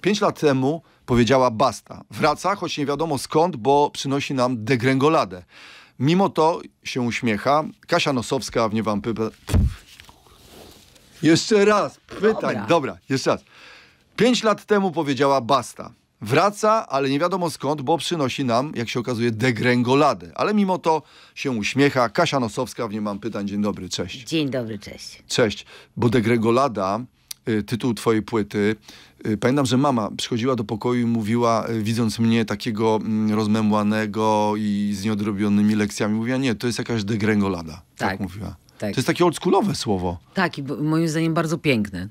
pięć lat temu powiedziała basta. Wraca, choć nie wiadomo skąd, bo przynosi nam degręgoladę. Mimo to się uśmiecha. Kasia Nosowska w pyta. Jeszcze raz, pytań. Dobra. Dobra, jeszcze raz. Pięć lat temu powiedziała basta. Wraca, ale nie wiadomo skąd, bo przynosi nam, jak się okazuje, degręgoladę. Ale mimo to się uśmiecha. Kasia Nosowska, w nie mam pytań. Dzień dobry, cześć. Dzień dobry, cześć. Cześć, bo degrengolada Y, tytuł twojej płyty. Y, pamiętam, że mama przychodziła do pokoju i mówiła, y, widząc mnie takiego mm, rozmemłanego i z nieodrobionymi lekcjami, mówiła, nie, to jest jakaś degrengolada. Tak, tak mówiła. Tak. To jest takie oldschoolowe słowo. Tak, i moim zdaniem bardzo piękne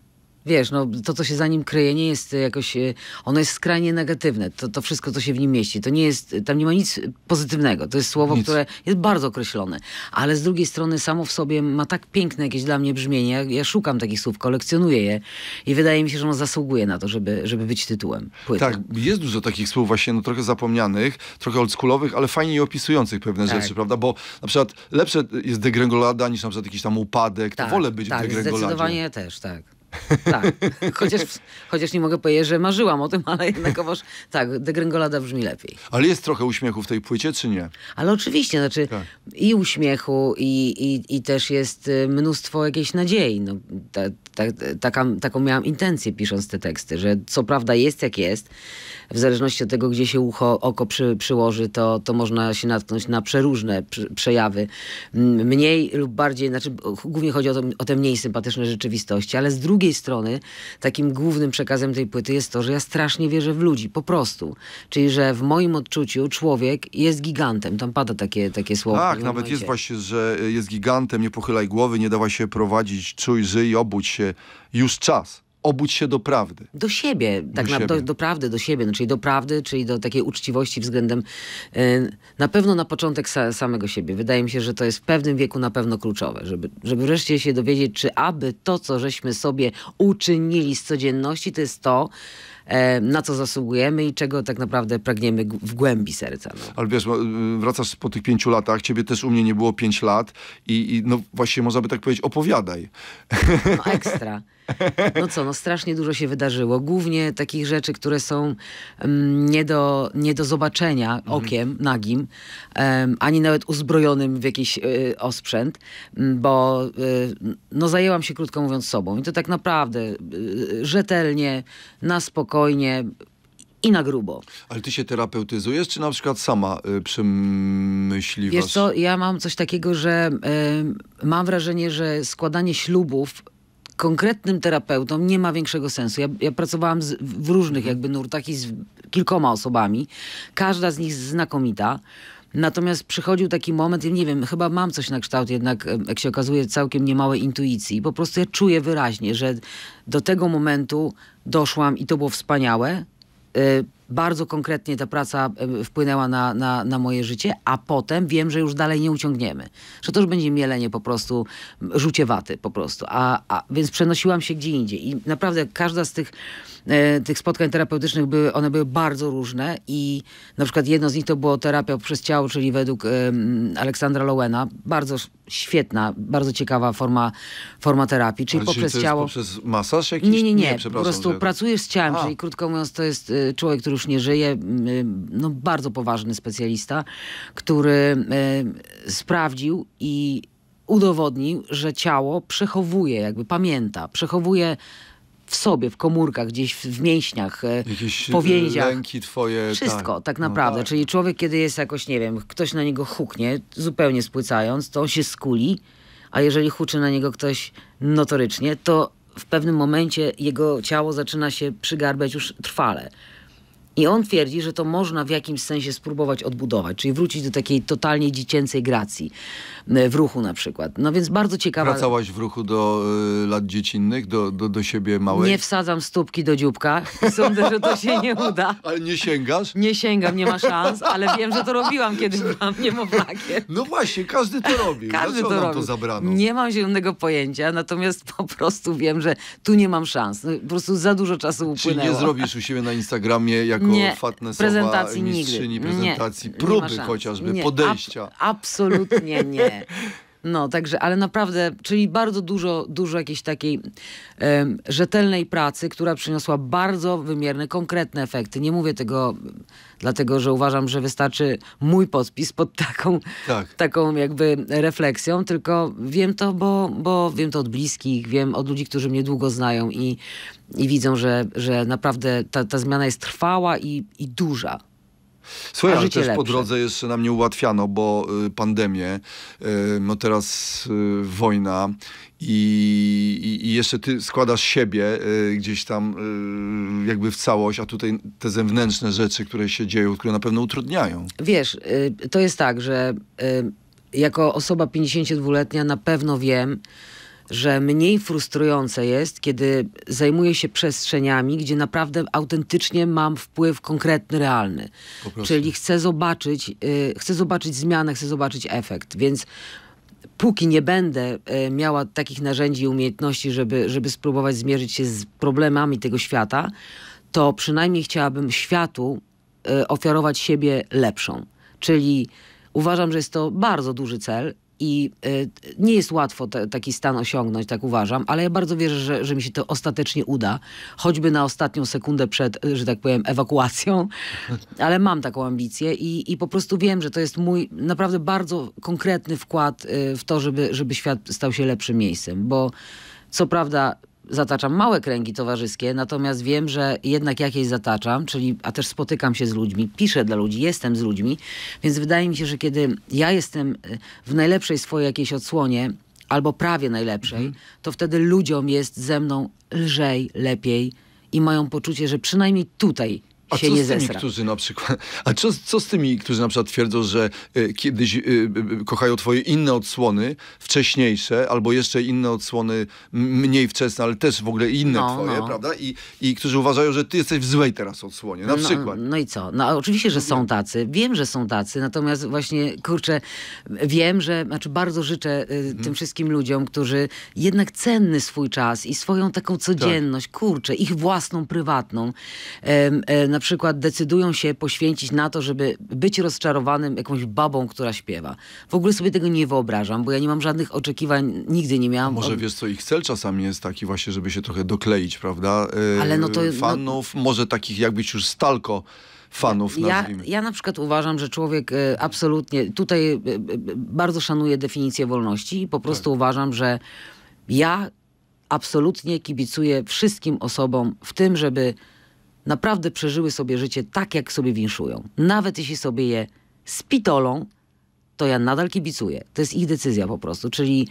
wiesz, no, to, co się za nim kryje, nie jest jakoś, e, ono jest skrajnie negatywne, to, to wszystko, co się w nim mieści, to nie jest, tam nie ma nic pozytywnego, to jest słowo, nic. które jest bardzo określone, ale z drugiej strony samo w sobie ma tak piękne jakieś dla mnie brzmienie, ja, ja szukam takich słów, kolekcjonuję je i wydaje mi się, że ono zasługuje na to, żeby, żeby być tytułem płyty. Tak, jest dużo takich słów właśnie, no trochę zapomnianych, trochę oldschoolowych, ale fajnie i opisujących pewne tak. rzeczy, prawda, bo na przykład lepsze jest degrengolada niż na przykład jakiś tam upadek, tak, to wolę być tak, w degrengoladzie. zdecydowanie też, tak. Tak, chociaż, chociaż nie mogę powiedzieć, że marzyłam o tym, ale jednakowoż tak, degręgolada brzmi lepiej. Ale jest trochę uśmiechu w tej płycie, czy nie? Ale oczywiście, znaczy tak. i uśmiechu, i, i, i też jest y, mnóstwo jakiejś nadziei. No, ta, ta, taka, taką miałam intencję pisząc te teksty, że co prawda jest jak jest, w zależności od tego, gdzie się ucho, oko przy, przyłoży, to, to można się natknąć na przeróżne przejawy. Mm, mniej lub bardziej, znaczy głównie chodzi o, to, o te mniej sympatyczne rzeczywistości, ale z drugiej strony takim głównym przekazem tej płyty jest to, że ja strasznie wierzę w ludzi, po prostu. Czyli, że w moim odczuciu człowiek jest gigantem. Tam pada takie, takie słowo. Tak, nawet jest właśnie, że jest gigantem, nie pochylaj głowy, nie dawaj się prowadzić, czuj, żyj, obudź się, już czas obudź się do prawdy. Do siebie, tak naprawdę na, do, do, prawdy, do siebie, no, czyli do prawdy, czyli do takiej uczciwości względem y, na pewno na początek sa, samego siebie. Wydaje mi się, że to jest w pewnym wieku na pewno kluczowe, żeby, żeby wreszcie się dowiedzieć, czy aby to, co żeśmy sobie uczynili z codzienności, to jest to, e, na co zasługujemy i czego tak naprawdę pragniemy w głębi serca. No. Ale wiesz, y, wracasz po tych pięciu latach, ciebie też u mnie nie było pięć lat i, i no właśnie można by tak powiedzieć, opowiadaj. No ekstra. No co, no strasznie dużo się wydarzyło. Głównie takich rzeczy, które są mm, nie, do, nie do zobaczenia mhm. okiem nagim, ani nawet uzbrojonym w jakiś y, osprzęt, mm, bo y, no zajęłam się krótko mówiąc sobą. I to tak naprawdę y, rzetelnie, na spokojnie, i na grubo. Ale ty się terapeutyzujesz, czy na przykład sama y, przemyśliwasz? Wiesz co, ja mam coś takiego, że y, mam wrażenie, że składanie ślubów konkretnym terapeutą nie ma większego sensu. Ja, ja pracowałam z, w różnych jakby nurtach i z kilkoma osobami. Każda z nich znakomita. Natomiast przychodził taki moment, i nie wiem, chyba mam coś na kształt jednak, jak się okazuje, całkiem niemałej intuicji. Po prostu ja czuję wyraźnie, że do tego momentu doszłam i to było wspaniałe. Y, bardzo konkretnie ta praca wpłynęła na, na, na moje życie, a potem wiem, że już dalej nie uciągniemy. Że to już będzie mielenie po prostu, rzucie waty po prostu. A, a, więc przenosiłam się gdzie indziej. I naprawdę każda z tych E, tych spotkań terapeutycznych były, one były bardzo różne i na przykład jedno z nich to było terapia przez ciało, czyli według Aleksandra Lowena. Bardzo świetna, bardzo ciekawa forma, forma terapii, czyli Ale poprzez czyli ciało. Poprzez masaż jakiś? Nie, nie, nie. nie po prostu że... pracujesz z ciałem, A. czyli krótko mówiąc, to jest y, człowiek, który już nie żyje, y, no bardzo poważny specjalista, który y, sprawdził i udowodnił, że ciało przechowuje, jakby pamięta, przechowuje w sobie, w komórkach, gdzieś w, w mięśniach, e, Jakieś e, powięziach. lęki twoje. Tak. Wszystko tak, tak naprawdę. No, tak. Czyli człowiek, kiedy jest jakoś, nie wiem, ktoś na niego huknie, zupełnie spłycając, to on się skuli, a jeżeli huczy na niego ktoś notorycznie, to w pewnym momencie jego ciało zaczyna się przygarbiać już trwale. I on twierdzi, że to można w jakimś sensie spróbować odbudować, czyli wrócić do takiej totalnie dziecięcej gracji e, w ruchu na przykład. No więc bardzo ciekawa... Wracałaś w ruchu do y, lat dziecinnych, do, do, do siebie małej? Nie wsadzam stópki do dzióbka. Sądzę, że to się nie uda. Ale nie sięgasz? Nie sięgam, nie ma szans, ale wiem, że to robiłam, kiedy byłam niemowlakiem. No właśnie, każdy to robi. Każdy to, robi. to zabrano? Nie mam zielonego pojęcia, natomiast po prostu wiem, że tu nie mam szans. No, po prostu za dużo czasu upłynęło. Czyli nie zrobisz u siebie na Instagramie jako nie, prezentacji mistrzyni nigdy. prezentacji, nie, próby chociażby, nie, podejścia. Ab absolutnie nie. No, także, ale naprawdę, czyli bardzo dużo, dużo jakiejś takiej um, rzetelnej pracy, która przyniosła bardzo wymierne, konkretne efekty. Nie mówię tego dlatego, że uważam, że wystarczy mój podpis pod taką, tak. taką jakby refleksją, tylko wiem to, bo, bo wiem to od bliskich, wiem od ludzi, którzy mnie długo znają i, i widzą, że, że naprawdę ta, ta zmiana jest trwała i, i duża. Słuchaj, ale też lepsze. po drodze jeszcze nam nie ułatwiano, bo y, pandemię, y, no teraz y, wojna i, i, jeszcze ty składasz siebie gdzieś tam jakby w całość, a tutaj te zewnętrzne rzeczy, które się dzieją, które na pewno utrudniają. Wiesz, to jest tak, że jako osoba 52-letnia na pewno wiem, że mniej frustrujące jest, kiedy zajmuję się przestrzeniami, gdzie naprawdę autentycznie mam wpływ konkretny, realny. Czyli chcę zobaczyć, y, chcę zobaczyć zmianę, chcę zobaczyć efekt, więc póki nie będę y, miała takich narzędzi i umiejętności, żeby, żeby spróbować zmierzyć się z problemami tego świata, to przynajmniej chciałabym światu y, ofiarować siebie lepszą. Czyli uważam, że jest to bardzo duży cel i y, nie jest łatwo te, taki stan osiągnąć, tak uważam, ale ja bardzo wierzę, że, że mi się to ostatecznie uda, choćby na ostatnią sekundę przed, y, że tak powiem, ewakuacją, ale mam taką ambicję i, i po prostu wiem, że to jest mój naprawdę bardzo konkretny wkład y, w to, żeby, żeby świat stał się lepszym miejscem, bo co prawda zataczam małe kręgi towarzyskie, natomiast wiem, że jednak jakieś zataczam, czyli, a też spotykam się z ludźmi, piszę dla ludzi, jestem z ludźmi, więc wydaje mi się, że kiedy ja jestem y, w najlepszej swojej jakiejś odsłonie, albo prawie najlepszej, mhm. to wtedy ludziom jest ze mną lżej, lepiej i mają poczucie, że przynajmniej tutaj a się nie zesra. Tymi, którzy na przykład, a co, co z tymi, którzy na przykład twierdzą, że y, kiedyś y, y, kochają twoje inne odsłony, wcześniejsze, albo jeszcze inne odsłony, mniej wczesne, ale też w ogóle inne no, twoje, no. prawda? I, I którzy uważają, że ty jesteś w złej teraz odsłonie, na no, przykład. No i co? No oczywiście, że są mhm. tacy. Wiem, że są tacy, natomiast właśnie, kurczę, wiem, że, znaczy bardzo życzę y, mhm. tym wszystkim ludziom, którzy jednak cenny swój czas i swoją taką tak. codzienność, tak. kurczę, ich własną, prywatną, e, na na przykład decydują się poświęcić na to, żeby być rozczarowanym jakąś babą, która śpiewa. W ogóle sobie tego nie wyobrażam, bo ja nie mam żadnych oczekiwań, nigdy nie miałam. Może wiesz co, ich cel czasami jest taki właśnie, żeby się trochę dokleić, prawda? Yy, Ale no to... No- fanów, no... może takich jakbyś już stalko fanów ja, ja na przykład uważam, że człowiek y, absolutnie, tutaj y, y, bardzo szanuję definicję wolności i po prostu tak. uważam, że ja absolutnie kibicuję wszystkim osobom w tym, żeby naprawdę przeżyły sobie życie tak, jak sobie winszują. Nawet jeśli sobie je spitolą, to ja nadal kibicuję. To jest ich decyzja po prostu. Czyli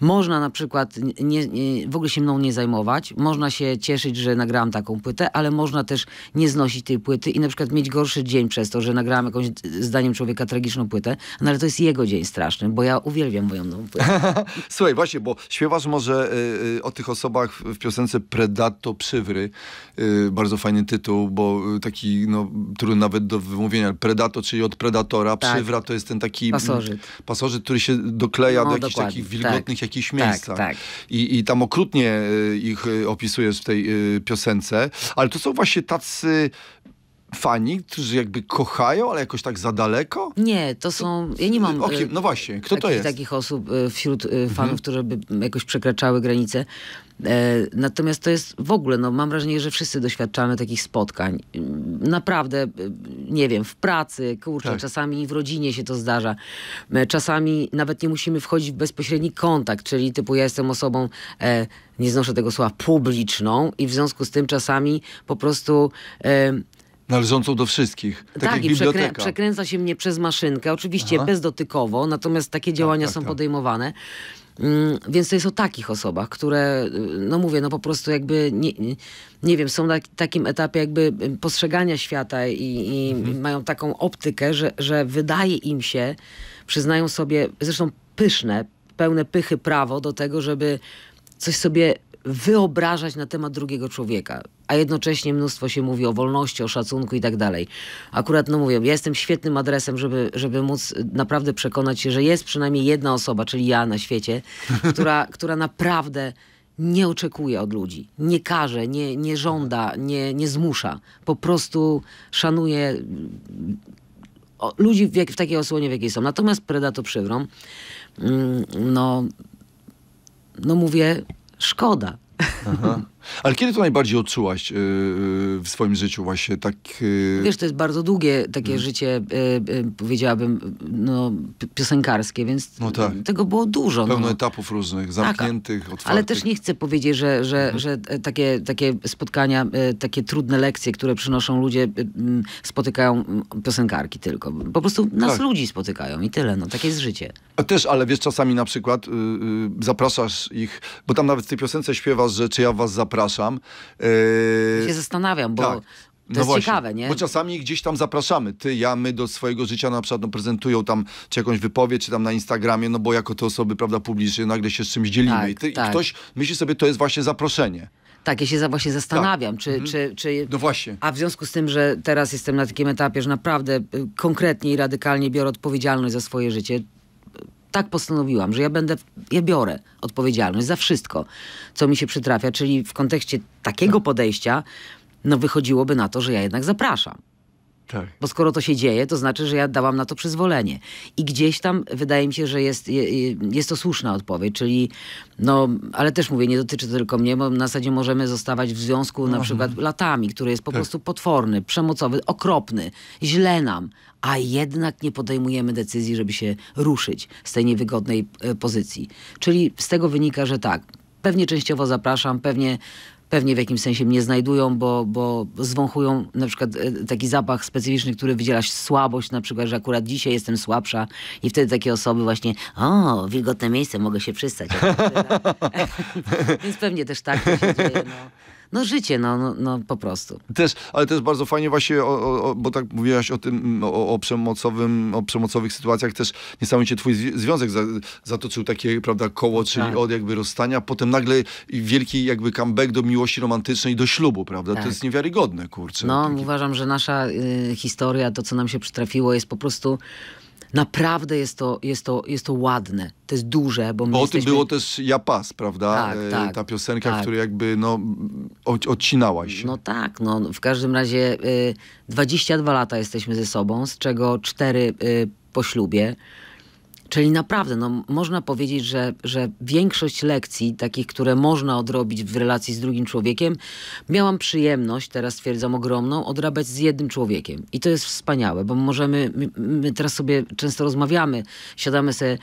można na przykład nie, nie, w ogóle się mną nie zajmować, można się cieszyć, że nagrałam taką płytę, ale można też nie znosić tej płyty i na przykład mieć gorszy dzień przez to, że nagrałam jakąś, zdaniem człowieka, tragiczną płytę, no ale to jest jego dzień straszny, bo ja uwielbiam moją nową płytę. Słuchaj, właśnie, bo śpiewasz może y, y o tych osobach w piosence Predato Przywry, y, bardzo fajny tytuł, bo y, taki, no, trudny nawet do wymówienia, Predato, czyli od Predatora, tak. Przywra to jest ten taki mm, pasożyt, pasożyt który się dokleja no, do jakichś takich tak. wilgotnych tak jakieś miejsca Tak, tak. I, I tam okrutnie e, ich e, opisujesz w tej e, piosence, ale to są właśnie tacy fani, którzy jakby kochają, ale jakoś tak za daleko? Nie, to są... Ja nie mam... Okay, no właśnie, kto takich, to jest? Takich osób y, wśród y, mhm. fanów, mhm. które by jakoś przekraczały granice. E, natomiast to jest w ogóle, no mam wrażenie, że wszyscy doświadczamy takich spotkań. Mm, naprawdę, y, nie wiem, w pracy, kurczę, tak. czasami w rodzinie się to zdarza. E, czasami nawet nie musimy wchodzić w bezpośredni kontakt, czyli typu ja jestem osobą, e, nie znoszę tego słowa, publiczną i w związku z tym czasami po prostu Należącą do wszystkich. Tak, tak i przekrę przekręca się mnie przez maszynkę, oczywiście Aha. bezdotykowo, natomiast takie tak, działania tak, tak, są podejmowane. Mm, więc to jest o takich osobach, które, y, no mówię, no po prostu jakby, nie, nie wiem, są na tak, takim etapie jakby y, postrzegania świata i, i mhm. mają taką optykę, że, że wydaje im się, przyznają sobie, zresztą pyszne, pełne pychy prawo do tego, żeby coś sobie wyobrażać na temat drugiego człowieka, a jednocześnie mnóstwo się mówi o wolności, o szacunku i tak dalej. Akurat, no mówię, ja jestem świetnym adresem, żeby, żeby móc naprawdę przekonać się, że jest przynajmniej jedna osoba, czyli ja na świecie, która, która naprawdę nie oczekuje od ludzi, nie każe, nie, nie żąda, nie, nie zmusza. Po prostu szanuje ludzi w, jak, w takiej osłonie, w jakiej są. Natomiast predator przywrą, mm, no, no mówię, Szkoda. Aha. Ale kiedy to najbardziej odczułaś yy, yy, w swoim życiu właśnie tak... Yy... Wiesz, to jest bardzo długie takie hmm. życie, yy, yy, powiedziałabym, no, piosenkarskie, więc no tak. tego było dużo. No. Pełno no. etapów różnych, tak, zamkniętych, tak, otwartych. Ale też nie chcę powiedzieć, że, że, hmm. że e, takie, takie spotkania, e, takie trudne lekcje, które przynoszą ludzie, e, spotykają piosenkarki tylko. Po prostu nas tak. ludzi spotykają i tyle, no takie jest życie. A też, ale wiesz, czasami na przykład y, y, zapraszasz ich, bo tam nawet w tej piosence śpiewasz, że czy ja was zapraszam, zapraszam. Yy, się zastanawiam, bo tak. To no jest właśnie, ciekawe, nie? Bo czasami gdzieś tam zapraszamy. Ty, ja, my do swojego życia na przykład no, prezentują tam czy jakąś wypowiedź, czy tam na Instagramie, no bo jako te osoby, prawda, publicznie nagle się z czymś dzielimy. Tak, I, ty, tak. I ktoś myśli sobie, to jest właśnie zaproszenie. Tak, ja się właśnie zastanawiam, tak. czy, mhm. czy, czy... No właśnie. A w związku z tym, że teraz jestem na takim etapie, że naprawdę y, konkretnie i radykalnie biorę odpowiedzialność za swoje życie, tak postanowiłam, że ja będę, ja biorę odpowiedzialność za wszystko, co mi się przytrafia, czyli w kontekście takiego podejścia, no wychodziłoby na to, że ja jednak zapraszam. Tak. Bo skoro to się dzieje, to znaczy, że ja dałam na to przyzwolenie. I gdzieś tam wydaje mi się, że jest, jest to słuszna odpowiedź, czyli no, ale też mówię, nie dotyczy to tylko mnie, bo na zasadzie możemy zostawać w związku na Aha. Mhm. przykład latami, który jest po tak. prostu potworny, przemocowy, okropny, źle nam, a jednak nie podejmujemy decyzji, żeby się ruszyć z tej niewygodnej e, pozycji. Czyli z tego wynika, że tak, pewnie częściowo zapraszam, pewnie pewnie w jakimś sensie mnie znajdują, bo, bo zwąchują na przykład e, taki zapach specyficzny, który wydziela słabość, na przykład, że akurat dzisiaj jestem słabsza i wtedy takie osoby właśnie, o, wilgotne miejsce, mogę się przystać. Więc pewnie też tak się dzieje. No no życie, no, no, no, po prostu. Też, ale też bardzo fajnie właśnie, o, o, bo tak mówiłaś o tym, mm, o, o, przemocowym, o przemocowych sytuacjach, też niesamowicie twój związek za, zatoczył takie, prawda, koło, czyli tak. od jakby rozstania, potem nagle wielki jakby comeback do miłości romantycznej, do ślubu, prawda? Tak. To jest niewiarygodne, kurczę. No, taki... uważam, że nasza y, historia, to co nam się przytrafiło jest po prostu Naprawdę jest to, jest to, jest to ładne. To jest duże, bo my Bo jesteśmy... tym było też Ja Pas, prawda? Tak, e, tak, Ta piosenka, tak. która jakby no, odcinałaś. się. No tak, no, w każdym razie y, e, 22 lata jesteśmy ze sobą, z czego 4 y, e, po ślubie. Czyli naprawdę, no, można powiedzieć, że, że większość lekcji, takich, które można odrobić w relacji z drugim człowiekiem, miałam przyjemność, teraz twierdzam ogromną, odrabiać z jednym człowiekiem. I to jest wspaniałe, bo możemy, my, my teraz sobie często rozmawiamy, siadamy sobie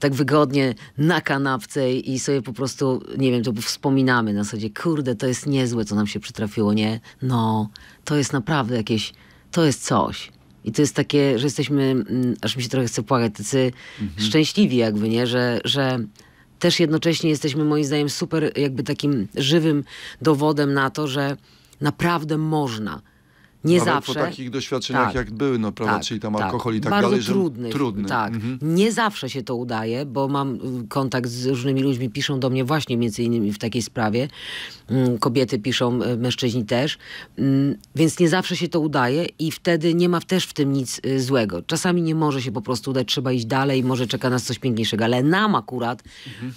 tak wygodnie na kanapce i sobie po prostu, nie wiem, to wspominamy na zasadzie, kurde, to jest niezłe, co nam się przytrafiło, nie? No, to jest naprawdę jakieś, to jest coś. I to jest takie, że jesteśmy, mm, aż mi się trochę chce płakać, tacy mhm. szczęśliwi jakby, nie? Że, że też jednocześnie jesteśmy moim zdaniem super jakby takim żywym dowodem na to, że naprawdę można nie Nawet zawsze. po takich doświadczeniach, tak. jak były, no, prawda, tak, czyli tam tak. alkohol i tak Bardzo dalej. Że... trudny. Tak. Mhm. Nie zawsze się to udaje, bo mam y, kontakt z różnymi ludźmi, piszą do mnie właśnie między innymi w takiej sprawie. Mm, kobiety piszą, y, mężczyźni też. Mm, więc nie zawsze się to udaje i wtedy nie ma też w tym nic y, złego. Czasami nie może się po prostu udać, trzeba iść dalej, może czeka nas coś piękniejszego, ale nam akurat... Mhm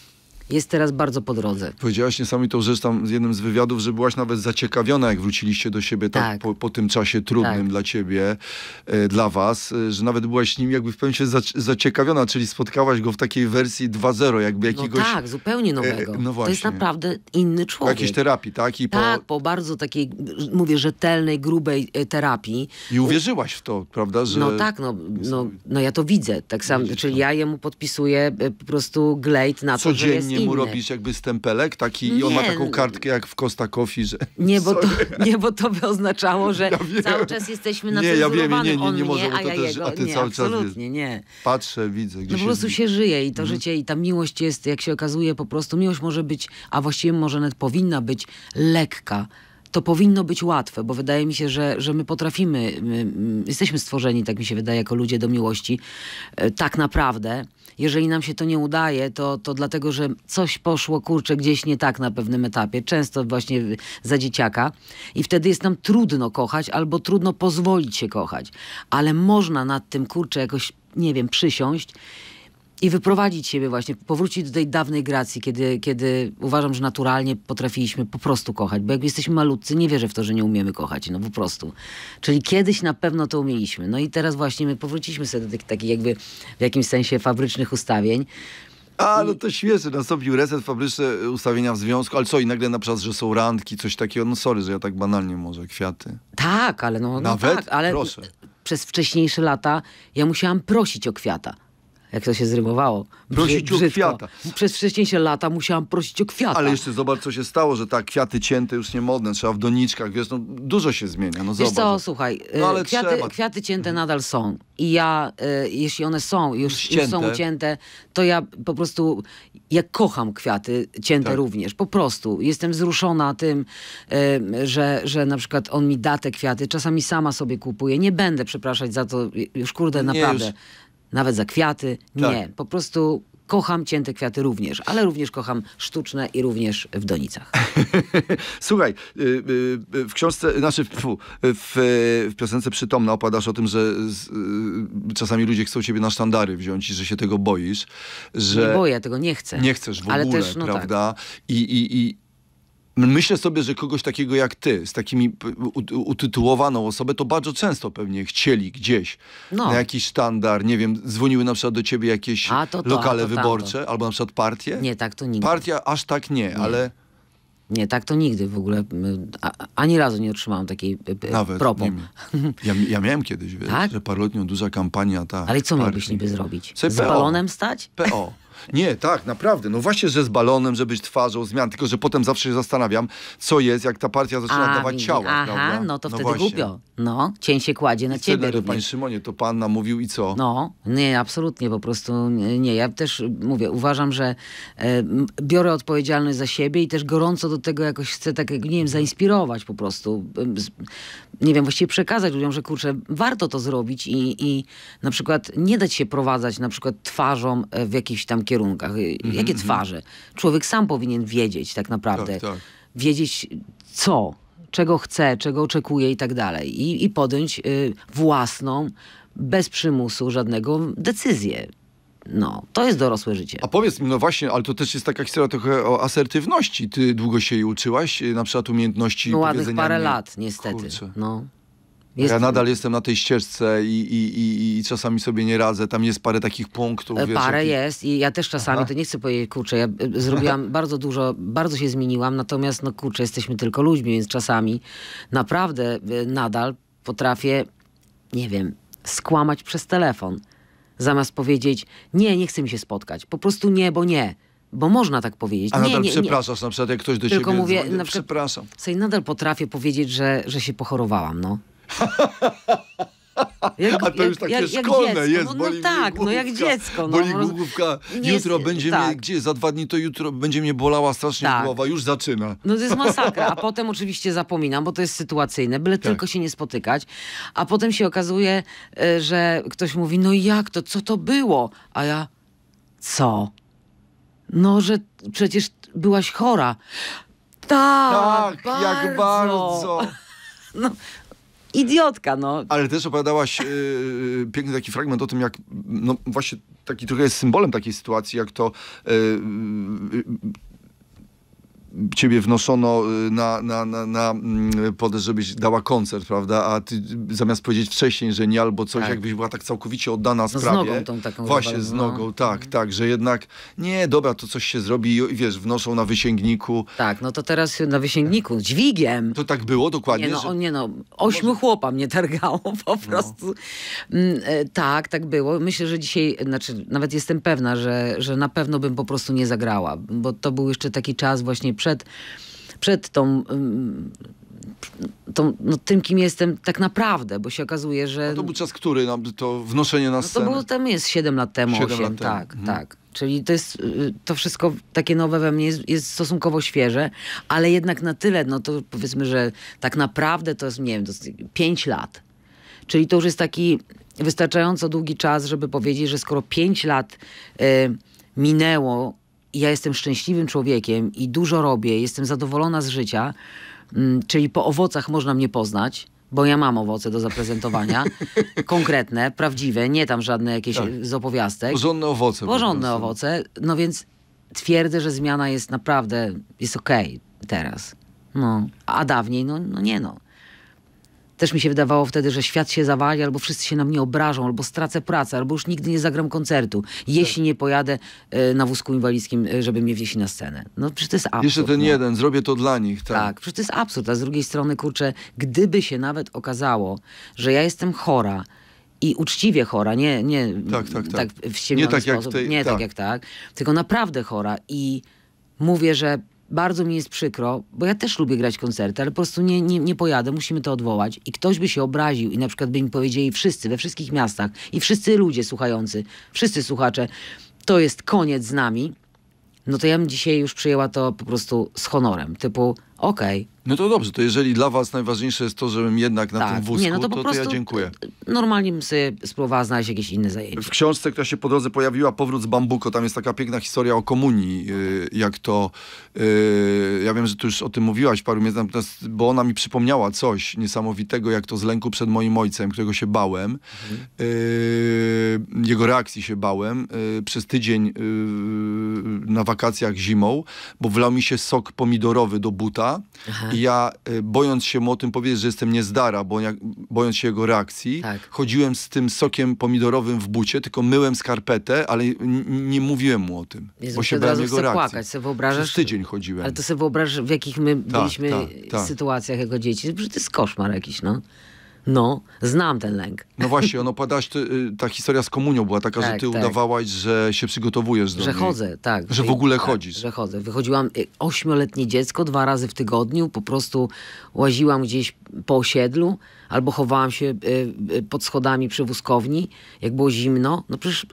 jest teraz bardzo po drodze. Powiedziałaś niesamowitą rzecz tam z jednym z wywiadów, że byłaś nawet zaciekawiona, jak wróciliście do siebie tak, tak. Po, po, tym czasie trudnym tak. dla ciebie, e, dla was, e, że nawet byłaś nim jakby w pewnym sensie zaciekawiona, czyli spotkałaś go w takiej wersji 2.0, jakby no jakiegoś... No tak, zupełnie e, e, nowego. E, no właśnie. To jest naprawdę inny człowiek. Jakiejś terapii, tak? I tak, po... po bardzo takiej, mówię, rzetelnej, grubej terapii. I uwierzyłaś w to, prawda? Że... No tak, no, no, no ja to widzę. Tak samo, czyli ja jemu podpisuję po prostu glejt na to, Codziennie że jest inny. mu robisz jakby stempelek taki nie. i on ma taką no, kartkę jak w Costa Coffee, że... Nie, bo, to, nie, bo to by oznaczało, że ja cały czas jesteśmy na Nie, ja wiem, nie, nie, nie, nie może, mnie, a, ja też, jego, a ty nie, cały czas wiesz, nie. Patrzę, widzę, no po prostu się żyje i to mhm. życie i ta miłość jest, jak się okazuje, po prostu miłość może być, a właściwie może nawet powinna być lekka to powinno być łatwe, bo wydaje mi się, że, że my potrafimy, my jesteśmy stworzeni, tak mi się wydaje, jako ludzie do miłości, e, tak naprawdę jeżeli nam się to nie udaje, to, to dlatego, że coś poszło, kurczę, gdzieś nie tak na pewnym etapie, często właśnie za dzieciaka i wtedy jest nam trudno kochać albo trudno pozwolić się kochać, ale można nad tym, kurczę, jakoś, nie wiem, przysiąść i wyprowadzić siebie właśnie, powrócić do tej dawnej gracji, kiedy, kiedy uważam, że naturalnie potrafiliśmy po prostu kochać, bo jak jesteśmy malutcy, nie wierzę w to, że nie umiemy kochać, no po prostu. Czyli kiedyś na pewno to umieliśmy. No i teraz właśnie my powróciliśmy sobie do takich, takich jakby w jakimś sensie fabrycznych ustawień, a, no to świeże, nastąpił reset fabryczne y, ustawienia w związku, ale co i nagle na przykład, że są randki, coś takiego, no sorry, że ja tak banalnie może, kwiaty. Tak, ale no, no Nawet? No tak, ale Proszę. przez wcześniejsze lata ja musiałam prosić o kwiata jak to się zrymowało. Prosić Brzy, o brzydko. kwiata. Przez wcześniejsze lata musiałam prosić o kwiata. Ale jeszcze zobacz, co się stało, że ta kwiaty cięte już nie modne, trzeba w doniczkach, wiesz, no dużo się zmienia. No, wiesz co, słuchaj, no, e, kwiaty, kwiaty cięte nadal są. I ja, e, jeśli one są, już, już, są ucięte, to ja po prostu, ja kocham kwiaty cięte tak. również, po prostu. Jestem wzruszona tym, e, że, że na przykład on mi da te kwiaty, czasami sama sobie kupuje. Nie będę przepraszać za to, już kurde, nie, naprawdę. Już nawet za kwiaty. Nie, tak. po prostu kocham cięte kwiaty również, ale również kocham sztuczne i również w donicach. Słuchaj, y, y, y, w książce, znaczy w, w, w piosence Przytomna opadasz o tym, że czasami ludzie chcą ciebie na sztandary wziąć i że się tego boisz. Że nie boję, tego nie chcę. Nie chcesz w ale ogóle, też, no tak. prawda? Tak. I, i, i, Myślę sobie, że kogoś takiego jak ty, z takimi utytułowaną osobę, to bardzo często pewnie chcieli gdzieś no. na jakiś sztandar, nie wiem, dzwoniły na przykład do ciebie jakieś a, to, to, lokale a, to, wyborcze albo na przykład partie. Nie, tak to nigdy. Partia aż tak nie, nie. ale... Nie, tak to nigdy w ogóle. A, ani razu nie otrzymałam takiej Nawet, Nie, Ja, ja, miałem kiedyś, wiesz, tak? że parlotnią duża kampania ta. Ale co miałbyś niby zrobić? Sobie Z balonem stać? PO. Nie, tak, naprawdę. No właśnie, że z balonem, żeby być twarzą zmian, tylko że potem zawsze się zastanawiam, co jest, jak ta partia zaczyna A, dawać ciało. Aha, prawda? no to no wtedy no głupio. No, cień się kładzie na I ciebie. Wtedy, panie Szymonie, to pan namówił i co? No, nie, absolutnie, po prostu nie. Ja też mówię, uważam, że e, biorę odpowiedzialność za siebie i też gorąco do tego jakoś chcę tak, jak, nie wiem, mhm. zainspirować po prostu. Nie wiem, właściwie przekazać ludziom, że kurczę, warto to zrobić i, i na przykład nie dać się prowadzać na przykład twarzą e, w jakichś tam kierunkach, y, mhm, jakie mhm. twarze. Człowiek sam powinien wiedzieć tak naprawdę. Tak, tak. Wiedzieć co, czego chce, czego oczekuje i tak dalej. I, i podjąć y, własną, bez przymusu żadnego decyzję. No, to jest dorosłe życie. A powiedz mi, no właśnie, ale to też jest taka historia trochę o asertywności. Ty długo się jej uczyłaś, y, na przykład umiejętności no, ładnych parę lat, niestety. Kurczę. No. Jest... Ja nadal jestem na tej ścieżce i, i, i, i, czasami sobie nie radzę. Tam jest parę takich punktów. E, wiesz, parę jest i ja też czasami, Aha. to nie chcę powiedzieć, kurczę, ja e, zrobiłam bardzo dużo, bardzo się zmieniłam, natomiast no kurczę, jesteśmy tylko ludźmi, więc czasami naprawdę e, nadal potrafię, nie wiem, skłamać przez telefon. Zamiast powiedzieć, nie, nie chcę mi się spotkać. Po prostu nie, bo nie bo można tak powiedzieć. A nie, nadal nie, przepraszasz, nie. na przykład jak ktoś do Tylko ciebie mówię, dzwoni, na przykład, przepraszam. Sobie nadal potrafię powiedzieć, że, że się pochorowałam, no. Jak, A to już takie jak, szkolne jak jest. No, no tak, no jak dziecko. No, boli no, główka, jutro jest, będzie tak. mnie, gdzie za dwa dni to jutro będzie mnie bolała strasznie tak. głowa, już zaczyna. No to jest masakra. A potem oczywiście zapominam, bo to jest sytuacyjne, byle tak. tylko się nie spotykać. A potem się okazuje, e, że ktoś mówi, no jak to, co to było? A ja, co? No, że przecież byłaś chora. Tak, tak bardzo. jak bardzo. No, idiotka, no. Ale też opowiadałaś yy, piękny taki fragment o tym, jak no właśnie taki trochę jest symbolem takiej sytuacji, jak to yy, ciebie wnoszono y, na, na, na, na mm, po żebyś dała koncert, prawda? A ty zamiast powiedzieć wcześniej, że nie albo coś, tak. jakbyś była tak całkowicie oddana no sprawie. Z nogą tą taką. Właśnie, z no. nogą, tak, mhm. tak, że jednak nie, dobra, to coś się zrobi i wiesz, wnoszą na wysięgniku. Tak, no to teraz na wysięgniku, dźwigiem. To tak było dokładnie? Nie no, że... nie no ośmiu może... chłopa mnie targało po no. prostu. No. tak, tak było. Myślę, że dzisiaj, znaczy nawet jestem pewna, że, że na pewno bym po prostu nie zagrała, bo to był jeszcze taki czas właśnie przed, przed tą... Mm, tą, no, tym, kim jestem tak naprawdę, bo się okazuje, że... to był czas który? No, to wnoszenie na no To było, tam jest 7 lat temu, 7 8, lat temu. tak, mhm. tak. Czyli to jest, y, to wszystko takie nowe we mnie jest, jest, stosunkowo świeże, ale jednak na tyle, no to powiedzmy, że tak naprawdę to jest, nie wiem, to 5 lat. Czyli to już jest taki wystarczająco długi czas, żeby powiedzieć, że skoro 5 lat y, minęło ja jestem szczęśliwym człowiekiem i dużo robię, jestem zadowolona z życia, mm, czyli po owocach można mnie poznać, bo ja mam owoce do zaprezentowania. Konkretne, prawdziwe, nie tam żadne jakieś tak. z opowiastek. Porządne owoce. Porządne owoce. No więc twierdzę, że zmiana jest naprawdę, jest okej okay teraz. No, a dawniej, no, no nie no. Też mi się wydawało wtedy, że świat się zawali, albo wszyscy się na mnie obrażą, albo stracę pracę, albo już nigdy nie zagram koncertu, jeśli tak. nie pojadę e, na wózku inwalidzkim, e, żeby mnie wieźli na scenę. No przecież to jest absurd. Jeszcze ten no. jeden, zrobię to dla nich. Tak. tak, przecież to jest absurd. A z drugiej strony, kurczę, gdyby się nawet okazało, że ja jestem chora, i uczciwie chora, nie, nie tak, tak, tak. tak w nie tak sposób, jak tej, nie tak. tak jak tak, tylko naprawdę chora i mówię, że bardzo mi jest przykro, bo ja też lubię grać koncerty, ale po prostu nie, nie, nie pojadę, musimy to odwołać. I ktoś by się obraził i na przykład by mi powiedzieli wszyscy, we wszystkich miastach i wszyscy ludzie słuchający, wszyscy słuchacze, to jest koniec z nami, no to ja bym dzisiaj już przyjęła to po prostu z honorem, typu okej. Okay. No to dobrze, to jeżeli dla was najważniejsze jest to, żebym jednak na tak. tym wózku, Nie, no to, po to, prostu to ja dziękuję. Y, normalnie bym sobie spróbowała znaleźć jakieś inne zajęcie. W książce, która się po drodze pojawiła, Powrót z Bambuko, tam jest taka piękna historia o komunii, y, jak to, y, ja wiem, że tu już o tym mówiłaś paru miesięcy, bo ona mi przypomniała coś niesamowitego, jak to z lęku przed moim ojcem, którego się bałem, mhm. jego reakcji się bałem, przez tydzień na wakacjach zimą, bo wlał mi się sok pomidorowy do buta, Aha. i ja, y, bojąc się mu o tym powiedzieć, że jestem niezdara, bo jak, bojąc się jego reakcji, tak. chodziłem z tym sokiem pomidorowym w bucie, tylko myłem skarpetę, ale nie mówiłem mu o tym, Jezu, bo się bałem jego reakcji. Płakać, sobie Przez tydzień chodziłem. Ale to sobie wyobrażasz, w jakich my tak, byliśmy tak, tak. sytuacjach jako dzieci. To jest koszmar jakiś, no. No, znam ten lęk. No właśnie, ono padałaś, y, ta historia z komunią była taka, tak, że ty tak. udawałaś, że się przygotowujesz do Że niej. chodzę, tak. Że w ogóle tak, chodzisz. Że chodzę. Wychodziłam, y, ośmioletnie dziecko, dwa razy w tygodniu, po prostu łaziłam gdzieś po osiedlu albo chowałam się y, pod schodami przy wózkowni, jak było zimno. No przecież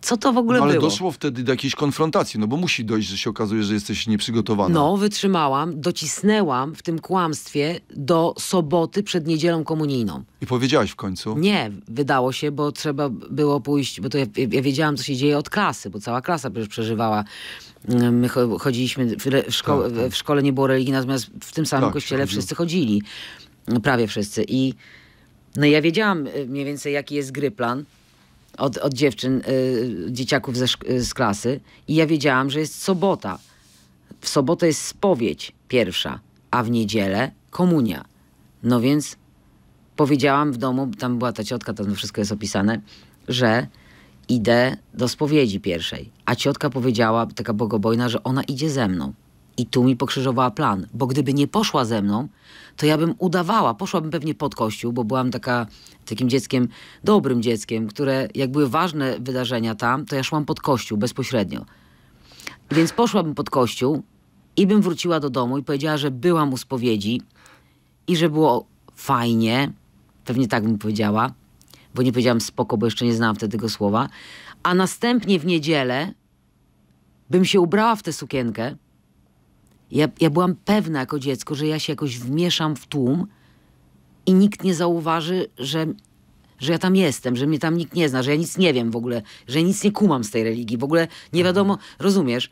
co to w ogóle no, ale było. Ale doszło wtedy do jakiejś konfrontacji, no bo musi dojść, że się okazuje, że jesteś nieprzygotowana. No, wytrzymałam, docisnęłam w tym kłamstwie do soboty przed niedzielą komunijną. I powiedziałaś w końcu? Nie, wydało się, bo trzeba było pójść, bo to ja, ja wiedziałam, co się dzieje od klasy, bo cała klasa przeżywała mm, My chodziliśmy, w, szko tak, tak. w, szkole nie było religii, natomiast w tym samym tak, kościele wszyscy chodzili. Prawie wszyscy. I no ja wiedziałam e, mniej więcej, jaki jest gry plan od, od dziewczyn, y, dzieciaków ze, z klasy i ja wiedziałam, że jest sobota. W sobotę jest spowiedź pierwsza, a w niedzielę komunia. No więc powiedziałam w domu, tam była ta ciotka, tam wszystko jest opisane, że idę do spowiedzi pierwszej. A ciotka powiedziała, taka bogobojna, że ona idzie ze mną. I tu mi pokrzyżowała plan, bo gdyby nie poszła ze mną, to ja bym udawała. Poszłabym pewnie pod kościół, bo byłam taka takim dzieckiem, dobrym dzieckiem, które jak były ważne wydarzenia tam, to ja szłam pod kościół bezpośrednio. Więc poszłabym pod kościół i bym wróciła do domu i powiedziała, że byłam u spowiedzi i że było fajnie, pewnie tak bym powiedziała, bo nie powiedziałam spoko, bo jeszcze nie znałam wtedy tego słowa, a następnie w niedzielę bym się ubrała w tę sukienkę. Ja, ja byłam pewna jako dziecko, że ja się jakoś wmieszam w tłum, i nikt nie zauważy, że, że ja tam jestem, że mnie tam nikt nie zna, że ja nic nie wiem w ogóle, że nic nie kumam z tej religii, w ogóle nie mhm. wiadomo, rozumiesz?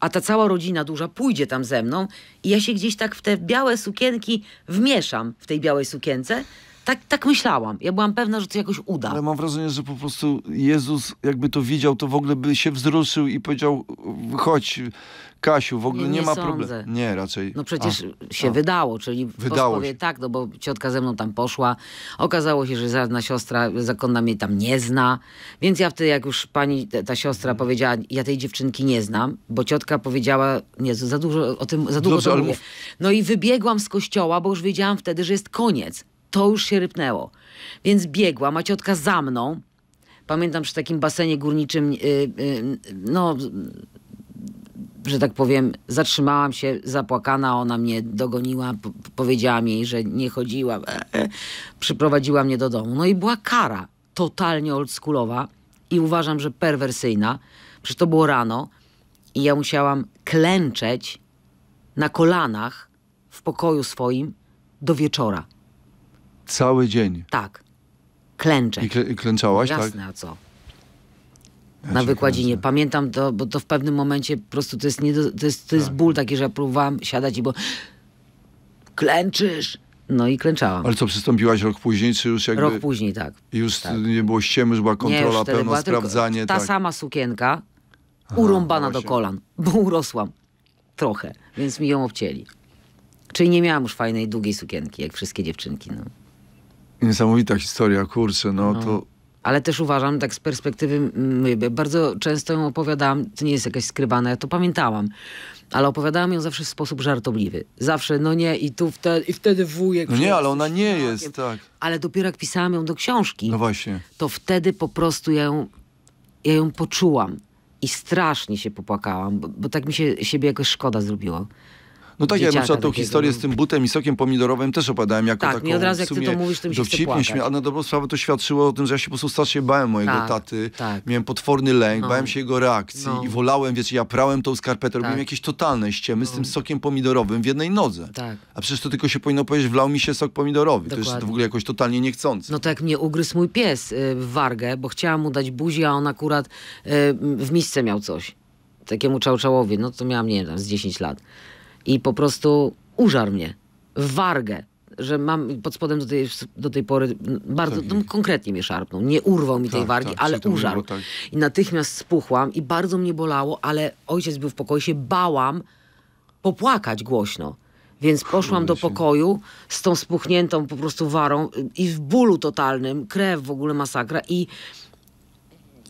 A ta cała rodzina duża pójdzie tam ze mną i ja się gdzieś tak w te białe sukienki wmieszam, w tej białej sukience tak, tak myślałam. Ja byłam pewna, że to jakoś uda. Ale mam wrażenie, że po prostu Jezus, jakby to widział, to w ogóle by się wzruszył i powiedział: chodź, Kasiu, w ogóle nie, nie, nie ma problemu. Nie, raczej. No przecież a, się a. wydało, czyli wydało się. tak, no bo ciotka ze mną tam poszła. Okazało się, że żadna siostra zakonna mnie tam nie zna. Więc ja wtedy, jak już pani, ta siostra mhm. powiedziała, ja tej dziewczynki nie znam, bo ciotka powiedziała, nie, za dużo o tym, za długo Dobrze, to mówię. No i wybiegłam z kościoła, bo już wiedziałam wtedy, że jest koniec to już się rypnęło. Więc biegła, ma ciotka za mną. Pamiętam przy takim basenie górniczym, yy, yy, no, że tak powiem, zatrzymałam się zapłakana, ona mnie dogoniła, powiedziała mi, że nie chodziła, e, e, przyprowadziła mnie do domu. No i była kara totalnie oldschoolowa i uważam, że perwersyjna. Przecież to było rano i ja musiałam klęczeć na kolanach w pokoju swoim do wieczora. Cały dzień? Tak. Klęczę. I, i klęczałaś, tak? jasne, tak? a co? Ja na wykładzinie. Pamiętam to, bo to w pewnym momencie po prostu to jest, nie do, to jest, to jest tak. ból taki, że ja próbowałam siadać i bo klęczysz. No i klęczałam. Ale co, przystąpiłaś rok później, czy już jakby... Rok później, tak. Już tak. nie było ściemy, już była kontrola, nie, już pełno sprawdzanie. Ta tak. sama sukienka, Aha, urąbana do kolan, bo urosłam trochę, więc mi ją obcięli. Czyli nie miałam już fajnej, długiej sukienki, jak wszystkie dziewczynki. No. Niesamowita historia, kurczę, no, no. to... Ale też uważam, tak z perspektywy, bardzo często ją opowiadałam, to nie jest jakaś skrybana, ja to pamiętałam, ale opowiadałam ją zawsze w sposób żartobliwy. Zawsze, no nie, i tu wtedy, i wtedy wujek... No nie, ale ona nie jest, tak. Ale dopiero jak pisałam ją do książki, no właśnie. to wtedy po prostu ja ją, ja ją poczułam i strasznie się popłakałam, bo, bo tak mi się siebie jakoś szkoda zrobiło. No tak, ja na przykład tą historię z no. tym butem i sokiem pomidorowym też opadałem jako tak, taką... Tak, od razu jak ty to mówisz, to mi się dowcipnie, chce płakać. A na no dobrą sprawę to świadczyło o tym, że ja się po prostu strasznie bałem mojego tak, taty. Tak. Miałem potworny lęk, no. bałem się jego reakcji no. i wolałem, wiecie, ja prałem tą skarpetę, tak. robiłem jakieś totalne ściemy no. z tym no. sokiem pomidorowym w jednej nodze. Tak. A przecież to tylko się powinno powiedzieć, wlał mi się sok pomidorowy. Dokładnie. To jest w ogóle jakoś totalnie niechcący. No tak mnie ugryzł mój pies y, w wargę, bo chciałam mu dać buzi, a on akurat y, w misce miał coś. Takiemu czałczałowi, no to miałam, nie wiem, z 10 lat i po prostu użar mnie w wargę że mam pod spodem do tej, do tej pory bardzo tak. No, konkretnie mnie szarpnął. Nie urwał mi tak, tej wargi, tak, ale użarł. Było, tak. I natychmiast spuchłam i bardzo mnie bolało, ale ojciec był w pokoju, się bałam popłakać głośno. Więc poszłam do pokoju z tą spuchniętą po prostu warą i w bólu totalnym, krew w ogóle masakra i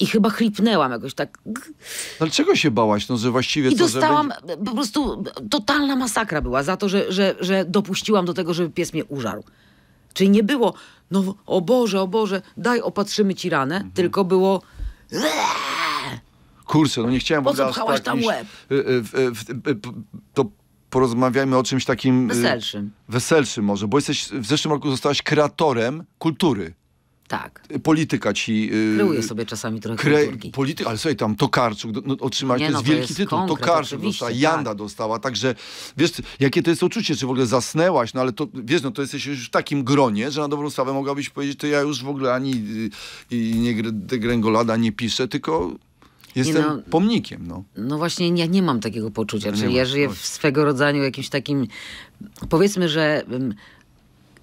i chyba chlipnęłam jakoś tak. No, ale czego się bałaś? No, że właściwie I dostałam, będzie... po prostu totalna masakra była za to, że, że, że dopuściłam do tego, żeby pies mnie użarł. Czyli nie było, no o Boże, o Boże, daj opatrzymy ci ranę, mhm. tylko było... Kurczę, no nie chciałem... Po co pchałaś tam iść, łeb? Y, y, y, to porozmawiajmy o czymś takim... Weselszym. Weselszym może, bo jesteś, w zeszłym roku zostałaś kreatorem kultury. Tak. Polityka ci... Yy, sobie czasami trochę kre... Polityka, ale sobie tam Tokarczuk no, no otrzymali, Nie to no, jest to wielki jest tytuł. Konkret, Tokarczuk dostała, tak. Janda dostała, także wiesz, jakie to jest uczucie, czy w ogóle zasnęłaś, no ale to, wiesz, no to jesteś już w takim gronie, że na dobrą sprawę mogłabyś powiedzieć, to ja już w ogóle ani y, i nie gręgolada nie piszę, tylko Jestem no, pomnikiem. No. no właśnie, ja nie mam takiego poczucia. No czyli ja żyję w swego rodzaju jakimś takim. Powiedzmy, że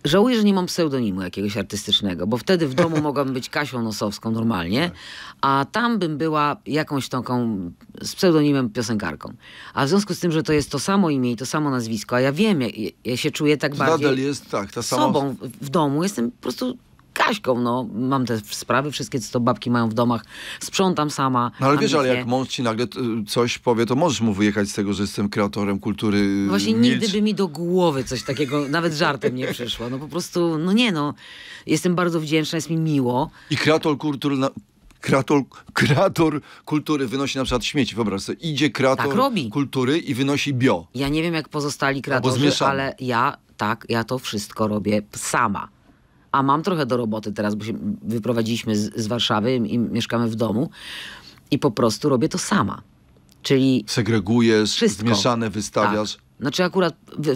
Żałuję, że nie mam pseudonimu jakiegoś artystycznego, bo wtedy w domu mogłabym być Kasią Nosowską normalnie, tak. a tam bym była jakąś taką z pseudonimem piosenkarką. A w związku z tym, że to jest to samo imię i to samo nazwisko, a ja wiem, ja, ja się czuję tak Nadal jest, tak, ta sama... sobą w domu, jestem po prostu Kaśką, no mam te sprawy wszystkie, co to babki mają w domach, sprzątam sama. No ale wiesz, ale jak mąż ci nagle coś powie, to możesz mu wyjechać z tego, że jestem kreatorem kultury. Y, Właśnie nigdy by mi do głowy coś takiego, nawet żartem nie przyszło. No po prostu, no nie no, jestem bardzo wdzięczna, jest mi miło. I kreator kultury... Na kreator, kreator kultury wynosi na przykład śmieci. Wyobraź sobie, idzie kreator tak kultury i wynosi bio. Ja nie wiem, jak pozostali kreatorzy, ale ja tak, ja to wszystko robię sama a mam trochę do roboty teraz, bo się wyprowadziliśmy z, z Warszawy i mieszkamy w domu i po prostu robię to sama. Czyli segregujesz, wszystko. zmieszane wystawiasz. Tak. Znaczy akurat